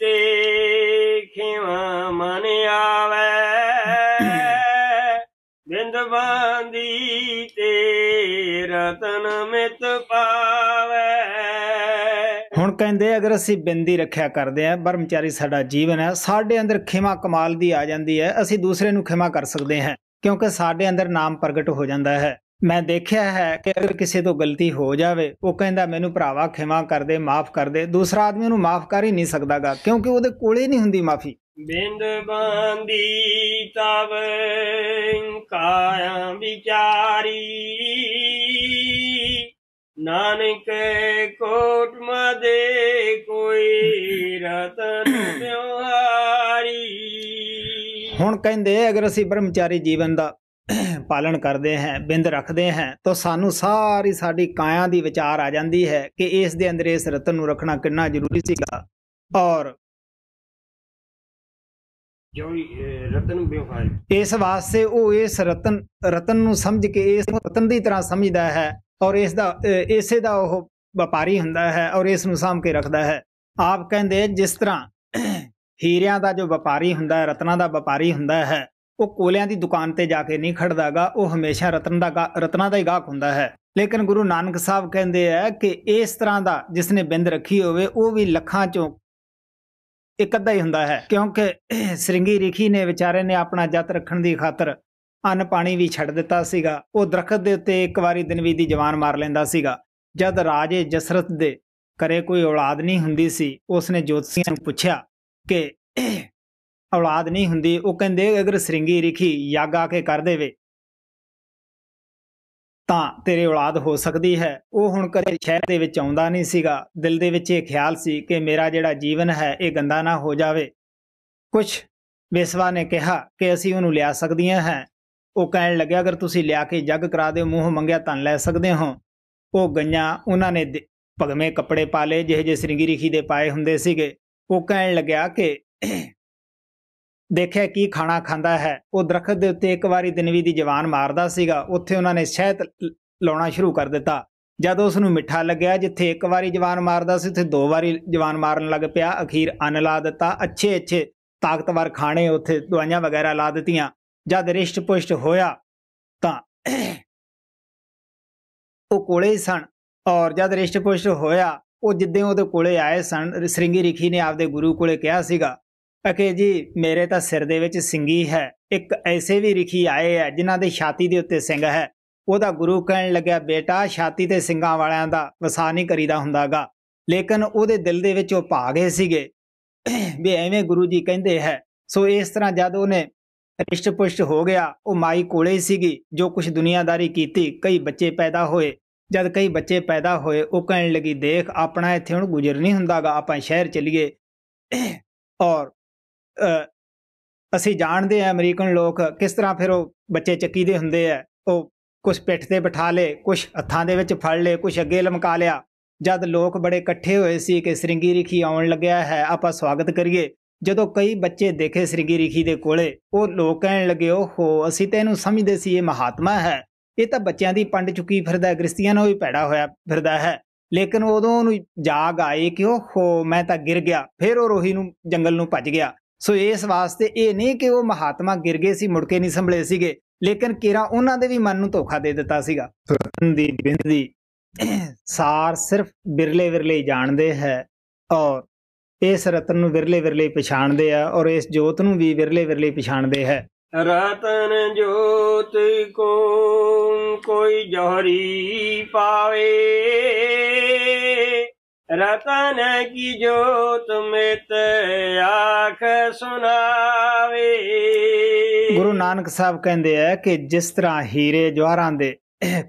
ਤੇ ਖਿਵਾ ਮਨ ਆਵੇ ਬਿੰਦਵਾਂਦੀ ਕਹਿੰਦੇ ਅਗਰ ਅਸੀਂ ਬਿੰਦੀ ਰੱਖਿਆ ਕਰਦੇ ਆ ਬਰਮਚਾਰੀ ਸਾਡਾ ਜੀਵਨ ਹੈ ਸਾਡੇ ਅੰਦਰ ਖਿਮਾ ਕਮਾਲ ਦੀ ਆ ਜਾਂਦੀ ਹੈ ਅਸੀਂ ਦੂਸਰੇ ਨੂੰ ਖਿਮਾ ਕਰ ਸਕਦੇ ਹਾਂ ਕਿਉਂਕਿ ਸਾਡੇ ਅੰਦਰ ਨਾਮ ਪ੍ਰਗਟ ਹੋ ਜਾਂਦਾ ਹੈ ਮੈਂ ਦੇਖਿਆ ਹੈ ਕਿ ਅਗਰ ਕਿਸੇ ਤੋਂ ਗਲਤੀ ਹੋ ਜਾਵੇ ਉਹ ਕਹਿੰਦਾ ਮੈਨੂੰ ਭਰਾਵਾ ਖਿਮਾ ਕਰ ਦੇ ਮਾਫ ਕਰ ਦੇ ਦੂਸਰਾ ਆਦਮੀ ਉਹਨੂੰ ਮਾਫ ਕਰ ਹੀ ਨਹੀਂ ਸਕਦਾਗਾ ਕਿਉਂਕਿ ਉਹਦੇ ਕੋਲੇ ਨਹੀਂ ਹੁੰਦੀ ਮਾਫੀ ਬਿੰਦ ਬਾਂਦੀ ਤਵ ਕਾਇਆ ਵਿਚਾਰੀ ਨਾਨਕ ਕੋਟ ਮਦੇ ਕੋਈ ਰਤਨ ਪਿਉਹਾਰੀ ਹੁਣ ਕਹਿੰਦੇ ਅਗਰ ਅਸੀਂ ਬ੍ਰਹਮਚਾਰੀ ਜੀਵਨ ਦਾ ਪਾਲਣ ਕਰਦੇ ਹਾਂ ਬਿੰਦ ਰੱਖਦੇ ਹਾਂ ਤਾਂ ਸਾਨੂੰ ਸਾਰੀ ਸਾਡੀ ਕਾਇਆ ਦੀ ਵਿਚਾਰ ਆ ਜਾਂਦੀ ਹੈ ਕਿ ਇਸ ਦੇ ਅੰਦਰ ਇਸ ਰਤਨ ਨੂੰ ਰੱਖਣਾ ਕਿੰਨਾ ਜ਼ਰੂਰੀ ਸੀਗਾ ਔਰ ਜੋ ਰਤਨ ਵਿਵਹਾਰ ਇਸ ਵਾਸਤੇ ਉਹ ਇਸ ਰਤਨ ਰਤਨ ਨੂੰ ਸਮਝ ਕੇ ਇਸ ਰਤਨ ਦੀ ਤਰ੍ਹਾਂ ਸਮਝਦਾ ਹੈ ਔਰ ਇਸ ਦਾ ਇਸੇ ਦਾ ਉਹ ਵਪਾਰੀ ਹੁੰਦਾ ਹੈ ਔਰ ਇਸ ਨੂੰ ਸਾਮ ਕੇ ਰੱਖਦਾ ਹੈ ਆਪ ਕਹਿੰਦੇ ਜਿਸ ਤਰ੍ਹਾਂ ਹੀਰਿਆਂ ਦਾ ਜੋ ਵਪਾਰੀ ਹੁੰਦਾ ਹੈ ਰਤਨਾਂ ਦਾ ਵਪਾਰੀ ਹੁੰਦਾ ਹੈ ਉਹ ਕੋਲਿਆਂ ਦੀ ਦੁਕਾਨ ਤੇ ਜਾ ਕੇ ਨਹੀਂ ਖੜਦਾਗਾ ਉਹ ਹਮੇਸ਼ਾ ਰਤਨ ਦਾ ਰਤਨਾ ਦਾ ਹੀ ਗਾਹਕ ਹੁੰਦਾ ਹੈ ਲੇਕਿਨ ਗੁਰੂ ਨਾਨਕ ਸਾਹਿਬ ਕਹਿੰਦੇ ਆ ਕਿ ਇਸ ਤਰ੍ਹਾਂ ਦਾ ਜਿਸ ਨੇ ਬਿੰਦ ਰੱਖੀ ਹੋਵੇ ਉਹ ਵੀ ਲੱਖਾਂ ਚੋਂ ਇੱਕ ਅੱਧਾ ਹੀ ਹੁੰਦਾ ਹੈ ਕਿਉਂਕਿ ਸ੍ਰਿੰਗੀ ਰਿਖੀ ਨੇ ਵਿਚਾਰੇ ਨੇ ਆਪਣਾ ਜਤ ਰੱਖਣ ਦੀ ਖਾਤਰ ਅਨ ਪਾਣੀ ਵੀ ਛੱਡ ਦਿੱਤਾ ਸੀਗਾ ਉਹ ਦਰਖਤ ਦੇ ਉੱਤੇ ਇੱਕ ਵਾਰੀ ਦਿਨਵੀ ਦੀ ਜਵਾਨ ਮਾਰ ਲੈਂਦਾ ਸੀਗਾ ਜਦ ਰਾਜੇ ਜਸਰਤ ਦੇ ਕਰੇ ਕੋਈ ਔਲਾਦ ਨਹੀਂ ਹੁੰਦੀ ਸੀ ਉਸਨੇ ਜੋਤਸ਼ੀਆਂ ਨੂੰ ਪੁੱਛਿਆ ਕਿ ਔਲਾਦ ਨਹੀਂ ਹੁੰਦੀ ਉਹ ਕਹਿੰਦੇ ਅਗਰ ਸ੍ਰਿੰਗੀ ਰਿਖੀ ਯਾਗ ਆ ਕੇ ਕਰ ਦੇਵੇ ਤਾਂ ਤੇਰੇ ਔਲਾਦ ਹੋ ਸਕਦੀ ਹੈ ਉਹ ਹੁਣ ਕਦੇ ਸ਼ਹਿਰ ਦੇ ਵਿੱਚ ਆਉਂਦਾ ਨਹੀਂ ਸੀਗਾ ਦਿਲ ਦੇ ਵਿੱਚ ਇਹ ਖਿਆਲ ਸੀ ਕਿ ਮੇਰਾ ਜਿਹੜਾ ਜੀਵਨ ਹੈ ਇਹ ਗੰਦਾ ਨਾ ਹੋ ਜਾਵੇ ਕੁਝ ਬੇਸਵਾ ਨੇ ਕਿਹਾ ਕਿ ਅਸੀਂ ਉਹਨੂੰ ਲਿਆ ਸਕਦੀਆਂ ਹਾਂ ਉਹ ਕਹਿਣ ਲੱਗਿਆ ਅਗਰ ਤੁਸੀਂ ਲਿਆ ਕੇ ਜੱਗ ਕਰਾ ਦੇ ਮੂੰਹ ਮੰਗਿਆ ਤਾਂ ਲੈ ਸਕਦੇ ਹੋ ਉਹ ਗਈਆਂ ਉਹਨਾਂ ਨੇ ਪਗਮੇ ਕੱਪੜੇ ਪਾ ਲਏ ਜਿਹੇ ਜੇ ਸ੍ਰਿੰਗੀ ਰਖੀ ਦੇ ਪਾਏ ਹੁੰਦੇ ਸੀਗੇ ਉਹ ਕਹਿਣ ਲੱਗਿਆ ਕਿ ਦੇਖਿਆ ਕੀ ਖਾਣਾ ਖਾਂਦਾ ਹੈ ਉਹ ਦਰਖਤ ਦੇ ਉੱਤੇ ਇੱਕ ਵਾਰੀ ਦਿਨਵੀ ਦੀ ਜਵਾਨ ਮਾਰਦਾ ਸੀਗਾ ਉੱਥੇ ਉਹਨਾਂ ਨੇ ਸ਼ਹਿਦ ਲਾਉਣਾ ਸ਼ੁਰੂ ਕਰ ਦਿੱਤਾ ਜਦ ਉਸ ਨੂੰ ਮਿੱਠਾ ਲੱਗਿਆ ਜਿੱਥੇ ਇੱਕ ਵਾਰੀ ਜਵਾਨ ਮਾਰਦਾ ਸੀ ਉੱਥੇ ਦੋ ਵਾਰੀ ਜਵਾਨ ਮਾਰਨ ਲੱਗ ਪਿਆ ਅਖੀਰ ਅੰਨ ਲਾ ਦਿੱਤਾ ਅੱਛੇ ਅੱਛੇ ਤਾਕਤਵਰ ਖਾਣੇ ਉੱਥੇ ਦਵਾਈਆਂ ਵਗੈਰਾ ਲਾ ਦਿੱਤੀਆਂ ਜਦ ਰਿਸ਼ਟ ਪੁਸ਼ਟ ਹੋਇਆ ਤਾਂ ਉਹ ਕੋਲੇ ਸਨ ਔਰ ਜਦ ਰਿਸ਼ਟ ਪੁਸ਼ਟ ਹੋਇਆ ਉਹ ਜਿੱਦੇ ਉਹਦੇ ਕੋਲੇ ਆਏ ਸਨ ਸ੍ਰਿੰਗੀ ਰਿਖੀ ਨੇ ਆਪਦੇ ਗੁਰੂ ਕੋਲੇ ਕਿਹਾ ਸੀਗਾ ਕਿ ਜੀ ਮੇਰੇ ਤਾਂ ਸਿਰ ਦੇ ਵਿੱਚ ਸਿੰਗੀ ਹੈ ਇੱਕ ਐਸੇ ਵੀ ਰਿਖੀ ਆਏ ਆ ਜਿਨ੍ਹਾਂ ਦੇ ਛਾਤੀ ਦੇ ਉੱਤੇ ਸਿੰਘ ਹੈ ਉਹਦਾ ਗੁਰੂ ਕਹਿਣ ਲੱਗਿਆ ਬੇਟਾ ਛਾਤੀ ਤੇ ਸਿੰਘਾਂ ਵਾਲਿਆਂ ਦਾ ਵਸਾ ਨਹੀਂ ਕਰੀਦਾ ਹੁੰਦਾਗਾ ਲੇਕਿਨ ਉਹਦੇ ਦਿਲ ਦੇ ਵਿੱਚ ਉਹ ਭਾਗੇ ਸੀਗੇ ਵੀ ਐਵੇਂ ਗੁਰੂ ਜੀ ਕਹਿੰਦੇ ਹੈ ਸੋ ਇਸ ਤਰ੍ਹਾਂ ਜਦ ਉਹਨੇ ਰਿਸ਼ਟ-ਪੁਸ਼ਟ ਹੋ ਗਿਆ ਉਹ ਮਾਈ ਕੋਲੇ ਸੀਗੀ ਜੋ ਕੁਝ ਦੁਨੀਆਦਾਰੀ ਕੀਤੀ ਕਈ ਬੱਚੇ ਪੈਦਾ ਹੋਏ ਜਦ ਕਈ ਬੱਚੇ ਪੈਦਾ ਹੋਏ ਉਹ ਕਹਿਣ ਲੱਗੀ ਦੇਖ ਆਪਣਾ ਇੱਥੇ ਹੁਣ ਗੁਜ਼ਰ ਨਹੀਂ ਹੁੰਦਾਗਾ ਆਪਾਂ ਸ਼ਹਿਰ ਚਲੀਏ ਔਰ ਅਸੀਂ ਜਾਣਦੇ ਆ ਅਮਰੀਕਨ ਲੋਕ ਕਿਸ ਤਰ੍ਹਾਂ ਫਿਰ ਉਹ ਬੱਚੇ ਚੱਕੀ ਦੇ ਹੁੰਦੇ ਆ ਉਹ ਕੁਝ ਪਿੱਠ ਤੇ ਬਿਠਾ ਲੇ ਕੁਝ ਹੱਥਾਂ ਦੇ ਵਿੱਚ ਫੜ ਲੇ ਕੁਝ ਅੱਗੇ ਲਮਕਾ ਲਿਆ ਜਦ ਲੋਕ ਬੜੇ ਇਕੱਠੇ ਹੋਏ ਸੀ ਕਿ ਸ੍ਰਿੰਗੀ ਰਖੀ ਆਉਣ ਲੱਗਿਆ ਹੈ ਆਪਾਂ ਸਵਾਗਤ ਕਰੀਏ ਜਦੋਂ ਕਈ ਬੱਚੇ ਦੇਖੇ ਸ੍ਰੀ ਰਿਖੀ ਦੇ ਕੋਲੇ ਉਹ ਲੋਕ ਕਹਿਣ ਲੱਗੇ ਓਹੋ ਅਸੀਂ ਤਾਂ ਇਹਨੂੰ ਸਮਝਦੇ ਸੀ ਇਹ ਮਹਾਤਮਾ ਹੈ ਇਹ ਤਾਂ ਬੱਚਿਆਂ ਦੀ ਪੰਡ ਚੁੱਕੀ ਫਿਰਦਾ ਗ੍ਰਸਤੀਆਂ ਨਾਲ ਵੀ ਪੈੜਾ ਹੋਇਆ ਫਿਰਦਾ ਹੈ ਲੇਕਿਨ ਉਦੋਂ ਉਹਨੂੰ ਜਾਗ ਆਏ ਕਿ ਓਹੋ ਮੈਂ ਤਾਂ ਗਿਰ ਗਿਆ ਫਿਰ ਉਹ ਰੋਹੀ ਨੂੰ ਜੰਗਲ ਨੂੰ ਭੱਜ ਗਿਆ ਸੋ ਇਸ ਵਾਸਤੇ ਇਹ ਨਹੀਂ ਕਿ ਉਹ ਮਹਾਤਮਾ ਗਿਰ ਗਏ ਸੀ ਮੁੜ ਕੇ ਨਹੀਂ ਸੰਭਲੇ ਸੀਗੇ ਲੇਕਿਨ ਕਿਰਾ ਉਹਨਾਂ ਦੇ ਵੀ ਮਨ ਨੂੰ ਧੋਖਾ ਦੇ ਦਿੱਤਾ ਸੀਗਾ ਦੀ ਬਿੰਦੀ ਸਾਰ ਸਿਰਫ ਬਿਰਲੇ ਵਿਰਲੇ ਜਾਣਦੇ ਹੈ ਔਰ ਇਸ ਰਤਨ ਨੂੰ ਵਿਰਲੇ ਵਿਰਲੇ ਪਛਾਣਦੇ ਆ ਔਰ ਇਸ ਜੋਤ ਨੂੰ ਵੀ ਵਿਰਲੇ ਵਿਰਲੇ ਪਛਾਣਦੇ ਹੈ ਰਤਨ ਜੋਤ ਕੋ ਕੋਈ ਜਹਰੀ ਪਾਵੇ ਰਤਨ ਕੀ ਜੋਤ ਮਿਤ ਆਖ ਸੁਨਾਵੇ ਗੁਰੂ ਨਾਨਕ ਸਾਹਿਬ ਕਹਿੰਦੇ ਆ ਕਿ ਜਿਸ ਤਰ੍ਹਾਂ ਹੀਰੇ ਜਵਾਹਰਾਂ ਦੇ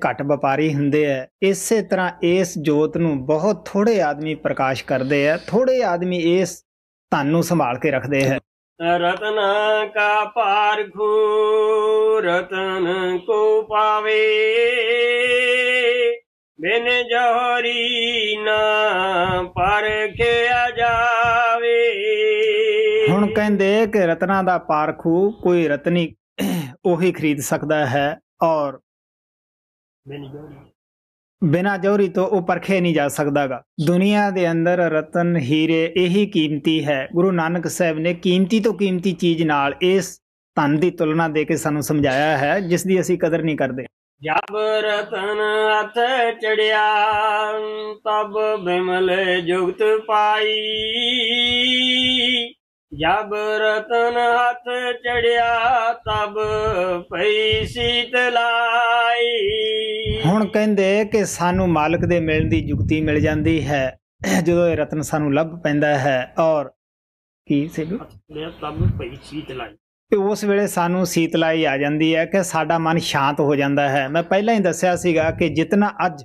ਘੱਟ ਵਪਾਰੀ ਹੁੰਦੇ ਐ ਇਸੇ ਤਰ੍ਹਾਂ ਇਸ ਜੋਤ ਨੂੰ ਬਹੁਤ ਥੋੜੇ ਆਦਮੀ ਪ੍ਰਕਾਸ਼ ਕਰਦੇ ਐ ਥੋੜੇ ਆਦਮੀ ਇਸ ਧਨ ਨੂੰ ਸੰਭਾਲ ਕੇ ਰੱਖਦੇ ਐ ਰਤਨ ਕਾ ਪਾਰ ਘੂ ਰਤਨ ਕੋ ਪਾਵੇ ਬਿਨ ਜਹਰੀ ਨਾ ਪਰਖਿਆ ਜਾਵੇ ਹੁਣ ਕਹਿੰਦੇ ਕਿ ਰਤਨਾ ਦਾ ਪਾਰਖੂ ਕੋਈ ਰਤਨੀ ਉਹੀ ਖਰੀਦ ਸਕਦਾ ਹੈ ਔਰ ਬਿਨਾ ਜੌਹਰੀ ਤੋਂ ਉਹ ਪਰਖੇ ਨਹੀਂ ਜਾ ਸਕਦਾਗਾ ਦੁਨੀਆ ਦੇ ਅੰਦਰ ਰਤਨ ਹੀਰੇ ਇਹੀ ਕੀਮਤੀ ਹੈ ਗੁਰੂ ਨਾਨਕ ਸਾਹਿਬ ਨੇ ਕੀਮਤੀ ਤੋਂ ਕੀਮਤੀ ਚੀਜ਼ ਨਾਲ ਇਸ ਧਨ ਦੀ ਤੁਲਨਾ ਦੇ ਕੇ ਸਾਨੂੰ ਸਮਝਾਇਆ ਹੈ ਜਿਸ ਦੀ ਅਸੀਂ ਕਦਰ ਨਹੀਂ ਕਰਦੇ ਜਬ ਰਤਨ ਹੱਥ ਚੜਿਆ ਤਬ ਬਿਮਲ ਜੁਗਤ ਪਾਈ ਜਬ ਰਤਨ ਹੱਥ ਚੜਿਆ ਤਬ ਪਈ ਸੀਤ ਲਾਈ ਹੁਣ ਕਹਿੰਦੇ ਕਿ ਸਾਨੂੰ ਮਾਲਕ ਦੇ ਮਿਲਣ ਦੀ ਯੁਕਤੀ ਮਿਲ ਜਾਂਦੀ ਹੈ ਜਦੋਂ ਇਹ ਰਤਨ ਸਾਨੂੰ ਲੱਭ ਪੈਂਦਾ ਹੈ ਔਰ ਕੀ ਸਿੱਧੂ ਤਬ ਪਈ ਸੀਤ ਲਾਈ ਤੇ ਉਸ ਵੇਲੇ ਸਾਨੂੰ ਸੀਤਲਾਈ ਆ ਜਾਂਦੀ ਹੈ ਕਿ ਸਾਡਾ ਮਨ ਸ਼ਾਂਤ ਹੋ ਜਾਂਦਾ ਹੈ ਮੈਂ ਪਹਿਲਾਂ ਹੀ ਦੱਸਿਆ ਸੀਗਾ ਕਿ ਜਿੰਨਾ ਅੱਜ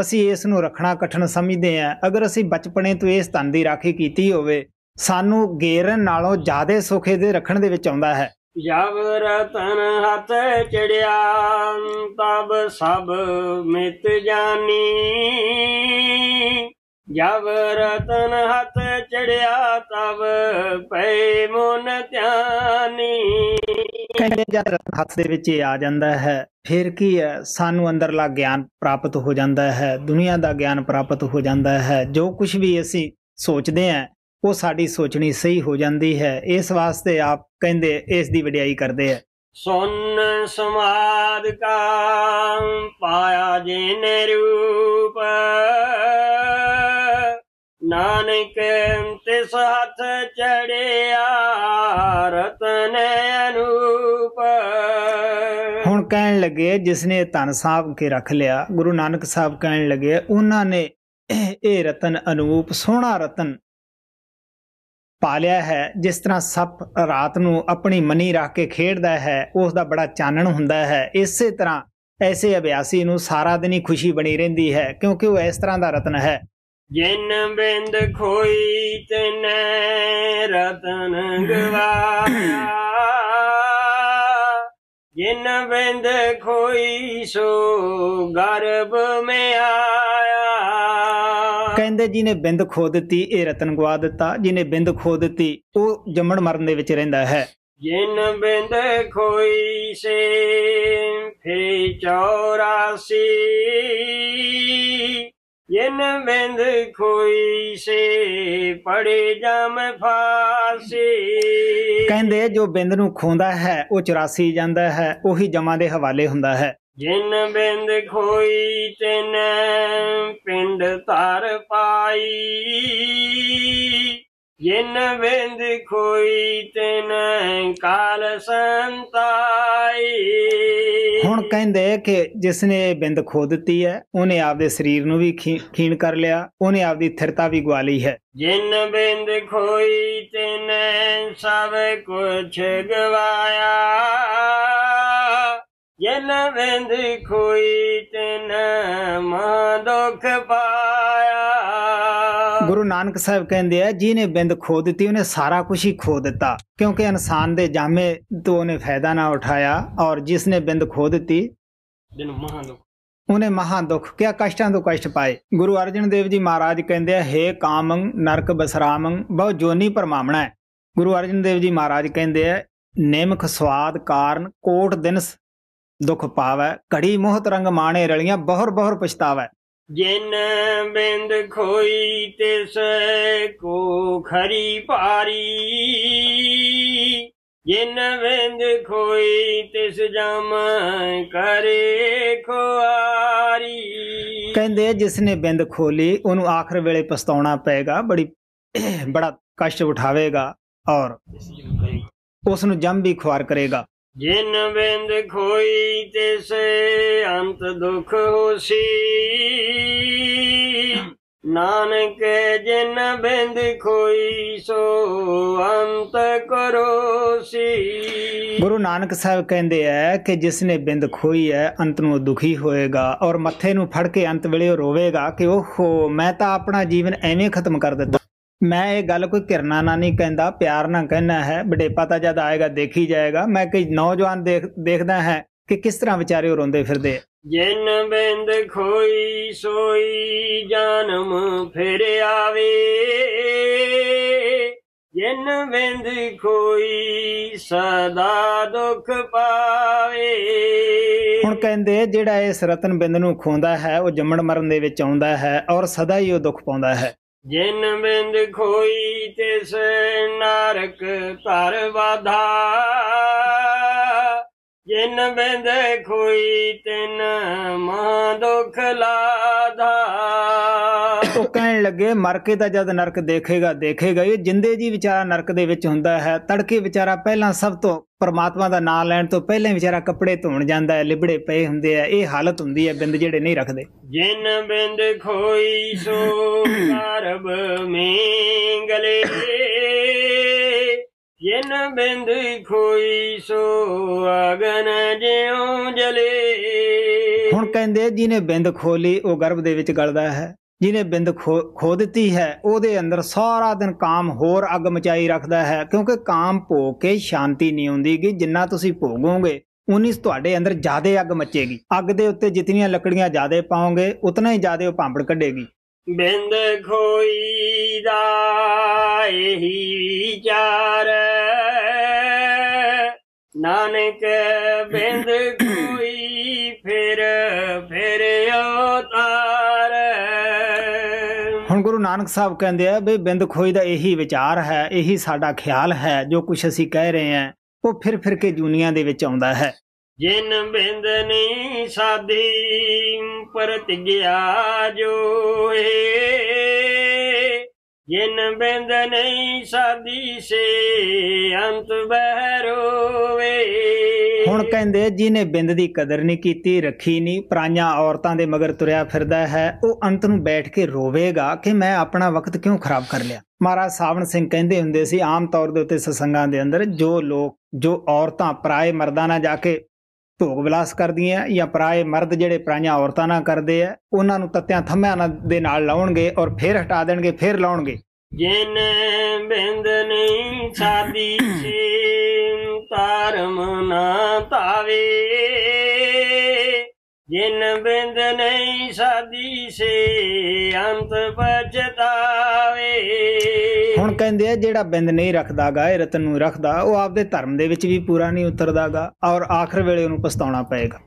ਅਸੀਂ ਇਸ ਨੂੰ ਰੱਖਣਾ ਕਠਨ ਸਮਝਦੇ ਆ ਅਗਰ ਅਸੀਂ ਬਚਪਣੇ ਤੋਂ ਇਸ ਧਨ ਦੀ ਰਾਖੀ ਕੀਤੀ ਹੋਵੇ ਸਾਨੂੰ ਗੇਰਨ ਨਾਲੋਂ ਜ਼ਿਆਦਾ ਸੁਖੇ ਦੇ ਰੱਖਣ ਦੇ ਵਿੱਚ ਆਉਂਦਾ ਹੈ ਜਬ ਰਤਨ ਹੱਥ ਚੜਿਆ ਤਬ ਸਭ ਮਿਤ ਜਾਨੀ ਜਬ ਰਤਨ ਹੱਥ ਚੜਿਆ ਤਬ ਪੈ ਮਨ ਧਿਆਨੀ ਕਹਿੰਦੇ ਜਦ ਰਤਨ ਹੱਥ ਦੇ ਵਿੱਚ ਆ ਜਾਂਦਾ ਹੈ ਫਿਰ ਕੀ ਹੈ ਸਾਨੂੰ ਅੰਦਰਲਾ ਗਿਆਨ ਪ੍ਰਾਪਤ ਹੋ ਜਾਂਦਾ ਹੈ ਦੁਨੀਆ ਦਾ ਗਿਆਨ ਪ੍ਰਾਪਤ ਹੋ ਜਾਂਦਾ ਹੈ ਜੋ ਕੁਝ ਵੀ ਅਸੀਂ ਸੋਚਦੇ ਆ ਉਹ ਸਾਡੀ ਸੋਚਣੀ ਸਹੀ ਹੋ ਜਾਂਦੀ ਹੈ ਇਸ ਵਾਸਤੇ ਆਪ ਕਹਿੰਦੇ ਇਸ ਦੀ ਵਡਿਆਈ ਕਰਦੇ ਆ ਸੁਨ ਸਮਾਦ ਕਾ ਪਾਇਆ ਜਿਨ ਰੂਪ ਨਾਨਕ ਤੇ ਸਾਥ ਚੜਿਆ ਰਤਨ ਅਨੂਪ ਹੁਣ ਕਹਿਣ ਲੱਗੇ ਜਿਸ ਨੇ ਧਨ ਸਾਹਿਬ ਕੇ ਰੱਖ ਲਿਆ ਗੁਰੂ ਨਾਨਕ ਸਾਹਿਬ ਕਹਿਣ ਲੱਗੇ ਉਹਨਾਂ ਨੇ ਇਹ ਰਤਨ ਅਨੂਪ ਸੋਹਣਾ ਰਤਨ ਪਾਲਿਆ ਹੈ ਜਿਸ ਤਰ੍ਹਾਂ ਸੱਪ ਰਾਤ ਨੂੰ ਆਪਣੀ ਮਨੀ ਰੱਖ ਕੇ ਖੇਡਦਾ ਹੈ ਉਸ ਦਾ ਬੜਾ ਚਾਨਣ ਹੁੰਦਾ ਹੈ ਇਸੇ ਤਰ੍ਹਾਂ ਐਸੇ ਅਭਿਆਸੀ ਨੂੰ ਸਾਰਾ ਦਿਨ ਹੀ ਖੁਸ਼ੀ ਬਣੀ ਰਹਿੰਦੀ ਹੈ ਕਿਉਂਕਿ ਉਹ ਇਸ ਤਰ੍ਹਾਂ ਦਾ ਰਤਨ ਹੈ ਜਿਨ ਬਿੰਦ ਖੋਈ ਤੈਨੇ ਰਤਨ ਗਵਾ ਜਿਨ ਬਿੰਦ ਖੋਈ ਸੋ ਗਰਭ ਮੇ ਆ ਕਹਿੰਦੇ ਜਿਹਨੇ ਬਿੰਦ ਖੋ ਦਿੱਤੀ ਇਹ ਰਤਨ ਗਵਾ ਦਿੱਤਾ ਜਿਹਨੇ ਬਿੰਦ ਖੋ ਦਿੱਤੀ ਉਹ ਜੰਮਣ ਮਰਨ ਦੇ ਵਿੱਚ ਰਹਿੰਦਾ ਹੈ ਜਿਨ ਬਿੰਦ ਖੋਈ ਸੇ ਫੇ 84 ਜਿਨ ਬਿੰਦ ਖੋਈ ਸੇ ਪੜੇ ਜਮ ਫਾਸੀ ਕਹਿੰਦੇ ਜੋ ਬਿੰਦ ਨੂੰ ਖੋਂਦਾ ਹੈ ਉਹ 84 ਜਾਂਦਾ ਹੈ ਉਹੀ ਜਮਾਂ ਦੇ ਹਵਾਲੇ ਹੁੰਦਾ ਹੈ ਜਿਨ ਬਿੰਦ ਖੋਈ ਤਿਨ ਪਿੰਡ ਧਰ ਪਾਈ ਜਿਨ ਬਿੰਦ ਖੋਈ ਤਿਨ ਕਾਲ ਸੰਤਾਈ ਹੁਣ ਕਹਿੰਦੇ ਕਿ ਜਿਸ ਨੇ ਬਿੰਦ ਖੋ ਦਿੱਤੀ ਹੈ ਉਹਨੇ ਆਪਦੇ ਸਰੀਰ ਨੂੰ ਵੀ ਖੀਣ ਕਰ ਲਿਆ ਉਹਨੇ ਆਪਦੀ ਥਿਰਤਾ ਵੀ ਗਵਾ ਲਈ ਹੈ ਜਿਨ ਬਿੰਦ ਖੋਈ ਤਿਨ ਸਭ ਕੁਝ ਗਵਾਇਆ ਜਨ ਵੰਦ ਖੋਈ ਤਨ ਮਾ ਦੁਖ ਪਾਇਆ ਗੁਰੂ ਨਾਨਕ ਸਾਹਿਬ ਕਹਿੰਦੇ ਆ ਜਿਹਨੇ ਬਿੰਦ ਖੋ ਦਿੱਤੀ ਉਹਨੇ ਸਾਰਾ ਕੁਝ ਹੀ ਖੋ ਦਿੱਤਾ ਕਿਉਂਕਿ ਇਨਸਾਨ ਦੇ ਜਾਮੇ ਤੋਂ ਉਹਨੇ ਫਾਇਦਾ ਨਾ ਉਠਾਇਆ ਔਰ ਜਿਸਨੇ ਬਿੰਦ ਖੋ ਦਿੱਤੀ ਦਿਨ ਮਹਾ ਦੁਖ ਉਹਨੇ ਮਹਾ ਦੁੱਖ ਕਿਆ ਕਸ਼ਟਾਂ ਤੋਂ ਕਸ਼ਟ ਪਾਏ ਗੁਰੂ ਅਰਜਨ ਦੇਵ ਜੀ ਮਹਾਰਾਜ ਕਹਿੰਦੇ ਆ ਹੇ ਕਾਮੰ ਨਰਕ ਬਸਰਾਮੰ ਬਹੁ ਜੋਨੀ ਪਰਮਾਮਣਾ ਗੁਰੂ ਅਰਜਨ ਦੇਵ ਜੀ ਮਹਾਰਾਜ ਕਹਿੰਦੇ ਆ ਨਿਮਖ ਸਵਾਦ ਕਾਰਨ ਕੋਟ ਦਿਨ ਦੁਖ ਪਾਵੈ ਘੜੀ ਮੋਹਤ ਰੰਗ ਮਾਣੇ ਰਲੀਆਂ ਬਹੁਰ ਬਹੁਰ ਪਛਤਾਵੈ ਜਿਨ ਬਿੰਦ ਖੋਈ ਤਿਸ ਕੋ ਖਰੀ ਪਾਰੀ ਜਿਨ ਬਿੰਦ ਖੋਈ ਤਿਸ ਜਮ ਕਰੇ ਖੁਆਰੀ ਕਹਿੰਦੇ ਜਿਸ ਨੇ ਬਿੰਦ ਖੋਲੀ ਉਹਨੂੰ ਆਖਰ ਵੇਲੇ ਪਛਤਾਉਣਾ ਪਏਗਾ ਬੜੀ ਬੜਾ ਕਸ਼ਟ ਉਠਾਵੇਗਾ ਔਰ ਉਸ ਨੂੰ ਜੰਮ ਵੀ ਖੁਆਰ ਕਰੇਗਾ ਜਿਨ ਬਿੰਦ ਖੋਈ ਤਿਸੇ ਅੰਤ ਦੁਖ ਹੋਸੀ ਨਾਨਕ ਜਿਨ ਬਿੰਦ ਖੋਈ ਸੋ ਅੰਤ ਕਰੋਸੀ ਗੁਰੂ ਨਾਨਕ ਸਾਹਿਬ ਕਹਿੰਦੇ ਐ ਕਿ ਜਿਸ ਨੇ ਬਿੰਦ ਖੋਈ ਐ ਅੰਤ ਨੂੰ ਦੁਖੀ ਹੋਏਗਾ ਔਰ ਮੱਥੇ ਨੂੰ ਫੜ ਕੇ ਅੰਤ ਵੇਲੇ ਰੋਵੇਗਾ ਕਿ ਉਹ ਮੈਂ ਤਾਂ ਆਪਣਾ ਜੀਵਨ ਐਵੇਂ ਖਤਮ ਕਰ ਦਿੱਤਾ ਮੈਂ ਇਹ ਗੱਲ ਕੋਈ ਕਿਰਨਾ ਨਾ ਨਹੀਂ ਕਹਿੰਦਾ ਪਿਆਰ ਨਾ ਕਹਿਣਾ ਹੈ ਬਡੇਪਾ ਤਾਂ ਜਦ ਆਏਗਾ ਦੇਖੀ ਜਾਏਗਾ ਮੈਂ ਕਿ ਨੌਜਵਾਨ ਦੇਖ ਦੇਖਦਾ ਹੈ ਕਿ ਕਿਸ ਤਰ੍ਹਾਂ ਵਿਚਾਰੇ ਰੋਂਦੇ ਫਿਰਦੇ ਜਿੰਨ ਬਿੰਦ ਖੋਈ ਸੋਈ ਜਨਮ ਫਿਰ ਆਵੇ ਜਿੰਨ ਬਿੰਦ ਖੋਈ ਸਦਾ ਦੁੱਖ ਪਾਵੇ ਹੁਣ ਕਹਿੰਦੇ ਜਿਹੜਾ ਇਸ ਰਤਨ ਬਿੰਦ ਨੂੰ ਖੋਂਦਾ ਹੈ ਉਹ ਜੰਮਣ ਮਰਨ ਦੇ ਵਿੱਚ ਆਉਂਦਾ ਹੈ ਔਰ ਸਦਾ ਹੀ ਉਹ ਦੁੱਖ ਪਾਉਂਦਾ ਹੈ ਜਿਨ ਬਿੰਦ ਖੋਈ ਤਿਸ ਨਾਰਕ ਧਰ ਬਾਧਾ ਜਿਨ ਬੰਦੇ ਖੋਈ ਤਿਨ ਮਾਂ ਦੁਖ ਲਾਦਾ ਉਹ ਕਹਿਣ ਲੱਗੇ ਮਰ ਕੇ ਤਾਂ ਜਦ ਨਰਕ ਦੇਖੇਗਾ ਦੇਖੇਗਾ ਇਹ ਜਿੰਦੇ ਜੀ ਵਿਚਾਰਾ ਨਰਕ ਦੇ ਵਿੱਚ ਹੁੰਦਾ ਹੈ ਤੜਕੇ ਵਿਚਾਰਾ ਪਹਿਲਾਂ ਸਭ ਤੋਂ ਪਰਮਾਤਮਾ ਦਾ ਨਾਮ ਲੈਣ ਤੋਂ ਪਹਿਲਾਂ ਵਿਚਾਰਾ ਕੱਪੜੇ ਧੋਣ ਜਾਂਦਾ ਹੈ ਲਿਬੜੇ ਪਏ ਹੁੰਦੇ ਆ ਇਹ ਹਾਲਤ ਹੁੰਦੀ ਹੈ ਬਿੰਦ ਜਿਹੜੇ ਨਹੀਂ ਰੱਖਦੇ ਜਿਨ ਬਿੰਦ ਖੋਈ ਸੋ ਕਰਬ ਮੇਂਗਲੇ ਜਿਨ ਬਿੰਦ ਖੋਈ ਸੋ ਅਗਨ ਜਿਉ ਜਲੇ ਹੁਣ ਕਹਿੰਦੇ ਜਿਨੇ ਬਿੰਦ ਖੋਲੀ ਉਹ ਗਰਭ ਦੇ ਵਿੱਚ ਗਲਦਾ ਹੈ ਜਿਨੇ ਬਿੰਦ ਖੋ ਦਿੱਤੀ ਹੈ ਉਹਦੇ ਅੰਦਰ ਸਾਰਾ ਦਿਨ ਕਾਮ ਹੋਰ ਅੱਗ ਮਚਾਈ ਰੱਖਦਾ ਹੈ ਕਿਉਂਕਿ ਕਾਮ ਭੋਗ ਕੇ ਸ਼ਾਂਤੀ ਨਹੀਂ ਹੁੰਦੀ ਕਿ ਜਿੰਨਾ ਤੁਸੀਂ ਭੋਗੋਗੇ ਉਨੀ ਤੁਹਾਡੇ ਅੰਦਰ ਜਾਦੇ ਅੱਗ ਮਚੇਗੀ ਅੱਗ ਦੇ ਉੱਤੇ ਜਿਤਨੀਆਂ ਲੱਕੜੀਆਂ ਜ਼ਿਆਦੇ ਪਾਓਗੇ ਉਤਨਾ ਹੀ ਜ਼ਿਆਦੇ ਉਹ ਭਾਂਪੜ ਕੱਢੇਗੀ ਬਿੰਦ ਖੋਈ ਦਾ ਇਹੀ ਵਿਚਾਰ ਨਾਨਕ ਬਿੰਦ ਕੋਈ ਫਿਰ ਫਿਰ ਉਤਾਰ ਹੁਣ ਗੁਰੂ ਨਾਨਕ ਸਾਹਿਬ ਕਹਿੰਦੇ ਆ ਵੀ ਬਿੰਦ ਖੋਈ ਦਾ ਇਹੀ ਵਿਚਾਰ ਹੈ ਇਹੀ ਸਾਡਾ ਖਿਆਲ ਹੈ ਜੋ ਕੁਝ ਅਸੀਂ ਕਹਿ ਰਹੇ ਆ ਉਹ ਫਿਰ ਫਿਰ ਕੇ ਜੁਨੀਆਂ ਦੇ ਵਿੱਚ ਆਉਂਦਾ ਹੈ ਜਿਨ ਨਹੀਂ ਸਾਧੀ ਪਰਤ ਗਿਆ ਜੋਏ ਜਿਨ ਨਹੀਂ ਸਾਧੀ ਸੇ ਅੰਤ ਬਹਿਰੋਵੇ ਹੁਣ ਕਹਿੰਦੇ ਜਿਹਨੇ ਬਿੰਦ ਦੀ ਕਦਰ ਨਹੀਂ ਕੀਤੀ ਰੱਖੀ ਨਹੀਂ ਪਰਾਈਆਂ ਔਰਤਾਂ ਦੇ ਮਗਰ ਤੁਰਿਆ ਫਿਰਦਾ ਹੈ ਉਹ ਅੰਤ ਨੂੰ ਬੈਠ ਕੇ ਰੋਵੇਗਾ ਕਿ ਮੈਂ ਆਪਣਾ ਵਕਤ ਕਿਉਂ ਖਰਾਬ ਕਰ ਲਿਆ ਮਹਾਰਾਜ ਸਾਵਣ ਸਿੰਘ ਕਹਿੰਦੇ ਹੁੰਦੇ ਸੀ ਆਮ ਤੌਰ ਦੇ ਉੱਤੇ ਸਸੰਗਾਂ ਦੇ ਅੰਦਰ ਜੋ ਲੋਕ ਜੋ ਔਰਤਾਂ ਪਰਾਏ ਮਰਦਾਂ ਨਾਲ ਜਾ ਕੇ ਭੋਗ ਵਿਲਾਸ ਕਰਦੀਆਂ ਜਾਂ ਪਰਾਏ ਮਰਦ ਜਿਹੜੇ ਪਰਾਈਆਂ ਔਰਤਾਂ ਨਾਲ ਕਰਦੇ ਆ ਉਹਨਾਂ ਨੂੰ ਤੱਤਿਆਂ ਥੰਮਿਆਂ ਦੇ ਨਾਲ ਲਾਉਣਗੇ ਔਰ ਫਿਰ ਹਟਾ ਦੇਣਗੇ ਫਿਰ ਲਾਉਣਗੇ ਜਿਨ ਬਿੰਦ ਨਹੀਂ ਸਾਦੀ ਛੇ ਧਰਮ ਨਾ ਤਾਵੇ ਜਿਨ ਬਿੰਦ ਨਹੀਂ ਸਾਦੀ ਸੇ ਅੰਤ ਬਚਤਾਵੇ ਹੁਣ ਕਹਿੰਦੇ ਆ ਜਿਹੜਾ ਬਿੰਦ ਨਹੀਂ ਰੱਖਦਾਗਾ ਇਹ ਰਤਨ ਨੂੰ ਰੱਖਦਾ ਉਹ ਆਪਦੇ ਧਰਮ ਦੇ ਵਿੱਚ ਵੀ ਪੂਰਾ ਨਹੀਂ ਉਤਰਦਾਗਾ ਔਰ ਆਖਰ ਵੇਲੇ ਉਹਨੂੰ ਪਛਤਾਉਣਾ ਪਏਗਾ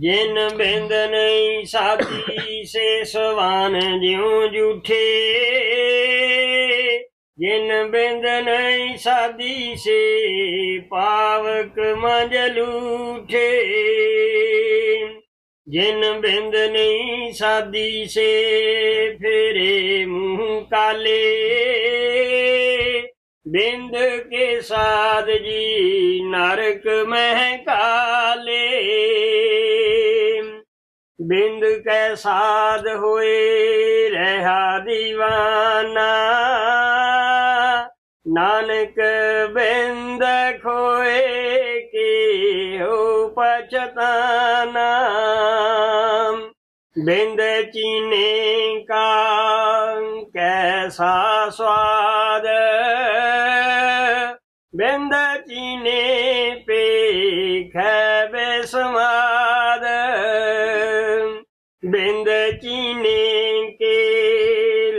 ਜਿਨ ਬਿੰਦ ਨਹੀਂ ਸਾਦੀ ਸੇ ਸਵਾਨ ਜਿਉ ਜੂਠੇ ਜਿਨ ਬਿੰਦ ਨਹੀਂ ਸਾਦੀ ਸੇ ਪਾਵਕ ਮੰਜ ਲੂਠੇ ਜਿਨ ਬਿੰਦ ਨਹੀਂ ਸਾਦੀ ਸੇ ਫੇਰੇ ਮੂੰਹ ਕਾਲੇ ਬਿੰਦ ਕੇ ਸਾਧ ਜੀ ਨਰਕ ਮਹਿ ਕਾਲੇ ਬਿੰਦ ਕੈ ਸਾਧ ਹੋਏ ਰਹਾ ਦੀਵਾਨਾ ਨਾਨਕ ਬਿੰਦ ਖੋਏ ਕੀ ਹੋ ਪਛਤਾਨਾ ਬਿੰਦ ਚੀਨੇ ਕਾ ਕੈਸਾ ਸਵਾਦ ਬਿੰਦ ਜੀਨੇ ਪੇਖੈ ਬੇਸਮਾਦ ਬਿੰਦ ਜੀਨੇ ਕੇ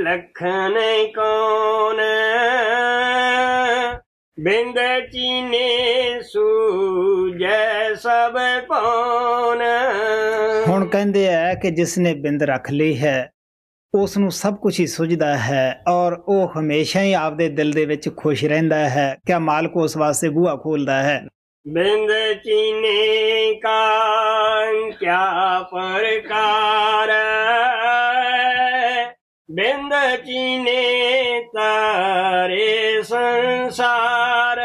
ਲਖਨ ਕੋਨ ਬਿੰਦ ਜੀਨੇ ਸੂਜੈ ਸਭ ਪੋਨ ਹੁਣ ਕਹਿੰਦੇ ਆ ਕਿ ਜਿਸ ਨੇ ਬਿੰਦ ਰੱਖ ਲਈ ਹੈ ਉਸ ਨੂੰ ਸਭ ਕੁਝ ਹੀ ਸੁਝਦਾ ਹੈ ਔਰ ਉਹ ਹਮੇਸ਼ਾ ਹੀ ਆਪਦੇ ਦਿਲ ਦੇ ਵਿੱਚ ਖੁਸ਼ ਰਹਿੰਦਾ ਹੈ ਕਿ ਮਾਲਕ ਉਸ ਵਾਸਤੇ ਬੂਹਾ ਖੋਲਦਾ ਹੈ ਬਿੰਦ ਚੀਨੇ ਕਾਂ ਕਿਆ ਪਰਕਾਰ ਬਿੰਦ ਚੀਨੇ ਤਾਰੇ ਸੰਸਾਰ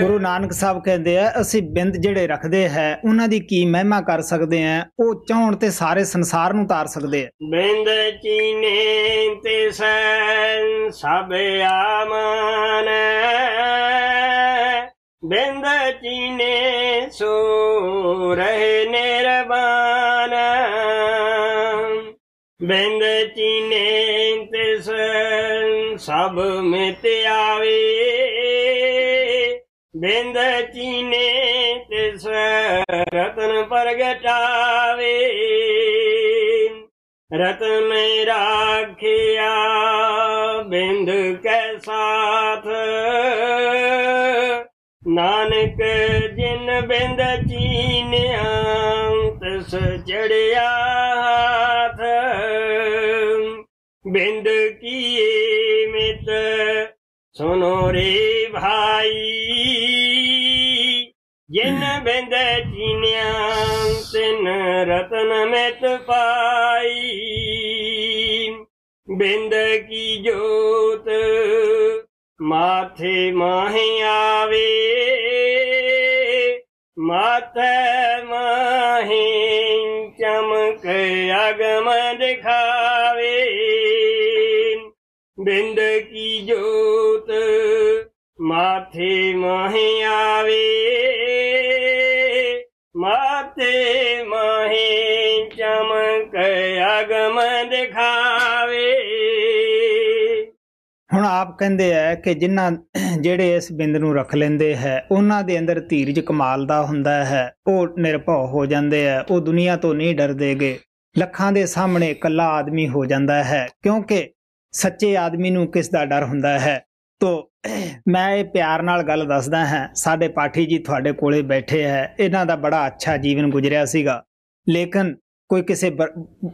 ਗੁਰੂ ਨਾਨਕ ਸਾਹਿਬ ਕਹਿੰਦੇ ਆ ਅਸੀਂ ਬਿੰਦ ਜਿਹੜੇ ਰੱਖਦੇ ਹੈ ਉਹਨਾਂ ਦੀ ਕੀ ਮਹਿਮਾ ਕਰ ਸਕਦੇ ਆ ਉਹ ਚਾਹਣ ਤੇ ਸਾਰੇ ਸੰਸਾਰ ਨੂੰ ਤਾਰ ਸਕਦੇ ਆ ਬਿੰਦ ਚੀਨੇ ਤੇ ਸੈਨ ਸਭ ਆਮਨ ਬਿੰਦ ਚੀਨੇ ਸੋ ਰਹੇ ਨਿਰਵਾਨ ਬਿੰਦ ਚੀਨੇ ਤੇ ਸੈਨ ਸਭ ਮਿਟ ਆਵੇ ਬਿੰਦ ਚੀਨੇ ਤਿਸ ਰਤਨ ਪ੍ਰਗਟਾਵੇ ਰਤਨ ਰਾਖਿਆ ਬਿੰਦ ਕੈ ਸਾਥ ਨਾਨਕ ਜਿਨ ਬਿੰਦ ਚੀਨਿਆ ਤਿਸ ਚੜਿਆ ਹਾਥ ਬਿੰਦ ਕੀਏ ਮਿਤ सुनो रे भाई जिन बिंद चीनिया तिन रतन मित पाई बिंद की जोत माथे माहे आवे माथे माहे चमक अगम दिखा ਬਿੰਦ ਕੀ ਜੋਤ ਮਾਥੇ ਮਹੇ ਆਵੇ ਮਾਥੇ ਮਹੇ ਚਮਕ ਅਗਮ ਦਿਖਾਵੇ ਹੁਣ ਆਪ ਕਹਿੰਦੇ ਆ ਕਿ ਜਿਨ੍ਹਾਂ ਜਿਹੜੇ ਇਸ ਬਿੰਦ ਨੂੰ ਰੱਖ ਲੈਂਦੇ ਹੈ ਉਹਨਾਂ ਦੇ ਅੰਦਰ ਧੀਰਜ ਕਮਾਲ ਦਾ ਹੁੰਦਾ ਹੈ ਉਹ ਨਿਰਭਉ ਹੋ ਜਾਂਦੇ ਆ ਉਹ ਦੁਨੀਆ ਤੋਂ ਨਹੀਂ ਡਰਦੇਗੇ ਲੱਖਾਂ ਦੇ ਸਾਹਮਣੇ ਇਕੱਲਾ ਆਦਮੀ ਹੋ ਜਾਂਦਾ ਹੈ ਕਿਉਂਕਿ ਸੱਚੇ ਆਦਮੀ ਨੂੰ ਕਿਸ ਦਾ ਡਰ ਹੁੰਦਾ ਹੈ ਤੋ ਮੈਂ ਇਹ ਪਿਆਰ ਨਾਲ ਗੱਲ ਦੱਸਦਾ ਹਾਂ ਸਾਡੇ ਪਾਠੀ ਜੀ ਤੁਹਾਡੇ ਕੋਲੇ ਬੈਠੇ ਹੈ ਇਹਨਾਂ ਦਾ ਬੜਾ ਅੱਛਾ ਜੀਵਨ ਗੁਜ਼ਰਿਆ ਸੀਗਾ ਲੇਕਿਨ ਕੋਈ ਕਿਸੇ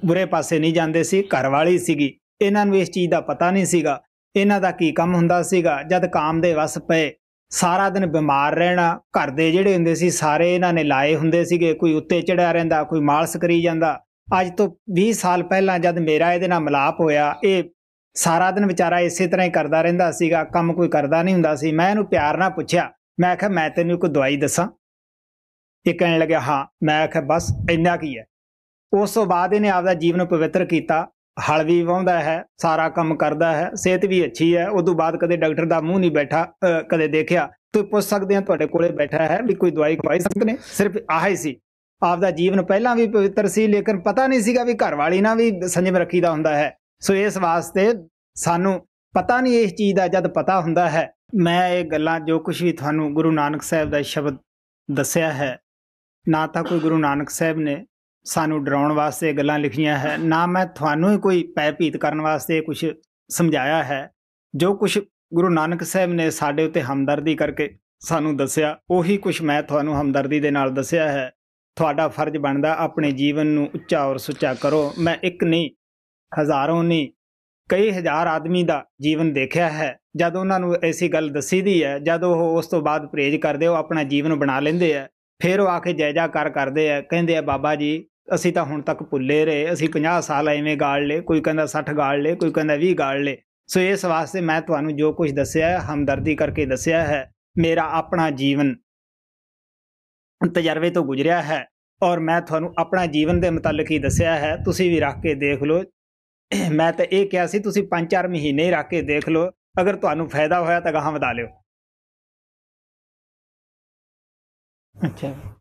ਬੁਰੇ ਪਾਸੇ ਨਹੀਂ ਜਾਂਦੇ ਸੀ ਘਰ ਵਾਲੀ ਸੀਗੀ ਇਹਨਾਂ ਨੂੰ ਇਸ ਚੀਜ਼ ਦਾ ਪਤਾ ਨਹੀਂ ਸੀਗਾ ਇਹਨਾਂ ਦਾ ਕੀ ਕੰਮ ਹੁੰਦਾ ਸੀਗਾ ਜਦ ਕਾਮ ਦੇ ਵਸ ਪਏ ਸਾਰਾ ਦਿਨ ਬਿਮਾਰ ਰਹਿਣਾ ਘਰ ਦੇ ਜਿਹੜੇ ਹੁੰਦੇ ਸੀ ਸਾਰੇ ਇਹਨਾਂ ਨੇ ਲਾਏ ਹੁੰਦੇ ਸੀਗੇ ਕੋਈ ਉੱਤੇ ਚੜਿਆ ਰਹਿੰਦਾ ਕੋਈ ਮਾਲਸ ਕਰੀ ਜਾਂਦਾ ਅੱਜ ਤੋਂ 20 ਸਾਲ ਪਹਿਲਾਂ ਜਦ ਮੇਰਾ ਇਹਦੇ ਨਾਲ ਮਲਾਪ ਹੋਇਆ ਇਹ ਸਾਰਾ ਦਿਨ ਵਿਚਾਰਾ ਇਸੇ ਤਰ੍ਹਾਂ ਹੀ ਕਰਦਾ ਰਹਿੰਦਾ ਸੀਗਾ ਕੰਮ ਕੋਈ ਕਰਦਾ ਨਹੀਂ ਹੁੰਦਾ ਸੀ ਮੈਂ ਇਹਨੂੰ ਪਿਆਰ ਨਾਲ ਪੁੱਛਿਆ ਮੈਂ ਕਿਹਾ ਮੈਂ ਤੈਨੂੰ ਕੋਈ ਦਵਾਈ ਦੱਸਾਂ ਇਹ ਕਹਿਣ ਲੱਗਿਆ ਹਾਂ ਮੈਂ ਕਿਹਾ ਬਸ ਇੰਨਾ ਕੀ ਹੈ ਉਸ ਤੋਂ ਬਾਅਦ ਇਹਨੇ ਆਪਦਾ ਜੀਵਨ ਪਵਿੱਤਰ ਕੀਤਾ ਹਲ ਵੀ ਵਾਉਂਦਾ ਹੈ ਸਾਰਾ ਕੰਮ ਕਰਦਾ ਹੈ ਸਿਹਤ ਵੀ ਅੱਛੀ ਹੈ ਉਸ ਤੋਂ ਬਾਅਦ ਕਦੇ ਡਾਕਟਰ ਦਾ ਮੂੰਹ ਨਹੀਂ ਬੈਠਾ ਕਦੇ ਦੇਖਿਆ ਤੁਸੀਂ ਪੁੱਛ ਸਕਦੇ ਆ ਤੁਹਾਡੇ ਕੋਲੇ ਬੈਠਾ ਹੈ ਵੀ ਕੋਈ ਦਵਾਈ ਖਵਾਈ ਸਕਦੇ ਨੇ ਸਿਰਫ ਆਹ ਹੀ ਸੀ ਆਪਦਾ ਜੀਵਨ ਪਹਿਲਾਂ ਵੀ ਪਵਿੱਤਰ ਸੀ ਲੇਕਿਨ ਪਤਾ ਨਹੀਂ ਸੀਗਾ ਵੀ ਘਰ ਵਾਲੀ ਨਾਲ ਵੀ ਸੰਜਮ ਰੱਖੀਦਾ ਹੁੰਦਾ ਹੈ ਸੋ ਇਸ ਵਾਸਤੇ ਸਾਨੂੰ ਪਤਾ ਨਹੀਂ ਇਸ ਚੀਜ਼ ਦਾ ਜਦ ਪਤਾ ਹੁੰਦਾ ਹੈ ਮੈਂ ਇਹ ਗੱਲਾਂ ਜੋ ਕੁਝ ਵੀ ਤੁਹਾਨੂੰ ਗੁਰੂ ਨਾਨਕ ਸਾਹਿਬ ਦਾ ਸ਼ਬਦ ਦੱਸਿਆ ਹੈ ਨਾ ਤਾਂ ਕੋਈ ਗੁਰੂ ਨਾਨਕ ਸਾਹਿਬ ਨੇ ਸਾਨੂੰ ਡਰਾਉਣ ਵਾਸਤੇ ਗੱਲਾਂ ਲਿਖੀਆਂ ਹੈ ਨਾ ਮੈਂ ਤੁਹਾਨੂੰ ਹੀ ਕੋਈ ਪੈ ਭੀਤ ਕਰਨ ਵਾਸਤੇ ਕੁਝ ਸਮਝਾਇਆ ਹੈ ਜੋ ਕੁਝ ਗੁਰੂ ਨਾਨਕ ਸਾਹਿਬ ਨੇ ਸਾਡੇ ਉੱਤੇ ਹਮਦਰਦੀ ਕਰਕੇ ਸਾਨੂੰ ਦੱਸਿਆ ਉਹੀ ਕੁਝ ਮੈਂ ਤੁਹਾਨੂੰ ਹਮਦਰਦੀ ਦੇ ਨਾਲ ਦੱਸਿਆ ਹੈ ਤੁਹਾਡਾ ਫਰਜ਼ ਬਣਦਾ ਆਪਣੇ ਜੀਵਨ ਨੂੰ ਉੱਚਾ ਔਰ ਸੁੱਚਾ ਕਰੋ ਮੈਂ ਇੱਕ ਨਹੀਂ ਹਜ਼ਾਰਾਂ ਨੇ ਕਈ ਹਜ਼ਾਰ ਆਦਮੀ ਦਾ ਜੀਵਨ ਦੇਖਿਆ ਹੈ ਜਦ ਉਹਨਾਂ ਨੂੰ ਐਸੀ ਗੱਲ ਦੱਸੀ ਦੀ ਹੈ ਜਦ ਉਹ ਉਸ ਤੋਂ ਬਾਅਦ ਪ੍ਰੇਜ ਕਰਦੇ ਉਹ ਆਪਣਾ ਜੀਵਨ ਬਣਾ ਲੈਂਦੇ ਆ ਫਿਰ ਉਹ ਆ ਕੇ ਜੈਜਾਕਾਰ ਕਰਦੇ ਆ ਕਹਿੰਦੇ ਆ ਬਾਬਾ ਜੀ ਅਸੀਂ ਤਾਂ ਹੁਣ ਤੱਕ ਭੁੱਲੇ ਰਹੇ ਅਸੀਂ 50 ਸਾਲ ਐਵੇਂ ਗਾਲ ਲੇ ਕੋਈ ਕਹਿੰਦਾ 60 ਗਾਲ ਲੇ ਕੋਈ ਕਹਿੰਦਾ 20 ਗਾਲ ਲੇ ਸੋ ਇਸ ਵਾਸਤੇ ਮੈਂ ਤੁਹਾਨੂੰ ਜੋ ਕੁਝ ਦੱਸਿਆ ਹੈ ਹਮਦਰਦੀ ਕਰਕੇ ਦੱਸਿਆ ਹੈ ਮੇਰਾ ਆਪਣਾ ਜੀਵਨ ਤਜਰਬੇ ਤੋਂ ਗੁਜ਼ਰਿਆ ਹੈ ਔਰ ਮੈਂ ਤੁਹਾਨੂੰ ਆਪਣਾ ਜੀਵਨ ਦੇ ਮੁਤਲਕ ਹੀ ਦੱਸਿਆ ਹੈ ਤੁਸੀਂ ਵੀ ਰੱਖ ਕੇ ਦੇਖ ਲਓ ਮੈਂ ਤਾਂ ਇਹ ਕਿਹਾ ਸੀ ਤੁਸੀਂ 5-4 ਮਹੀਨੇ ਰੱਖ ਕੇ ਦੇਖ ਲਓ ਅਗਰ ਤੁਹਾਨੂੰ ਫਾਇਦਾ ਹੋਇਆ ਤਾਂ ਗਾਹਾਂ ਵਧਾ ਲਿਓ ਅੱਛਾ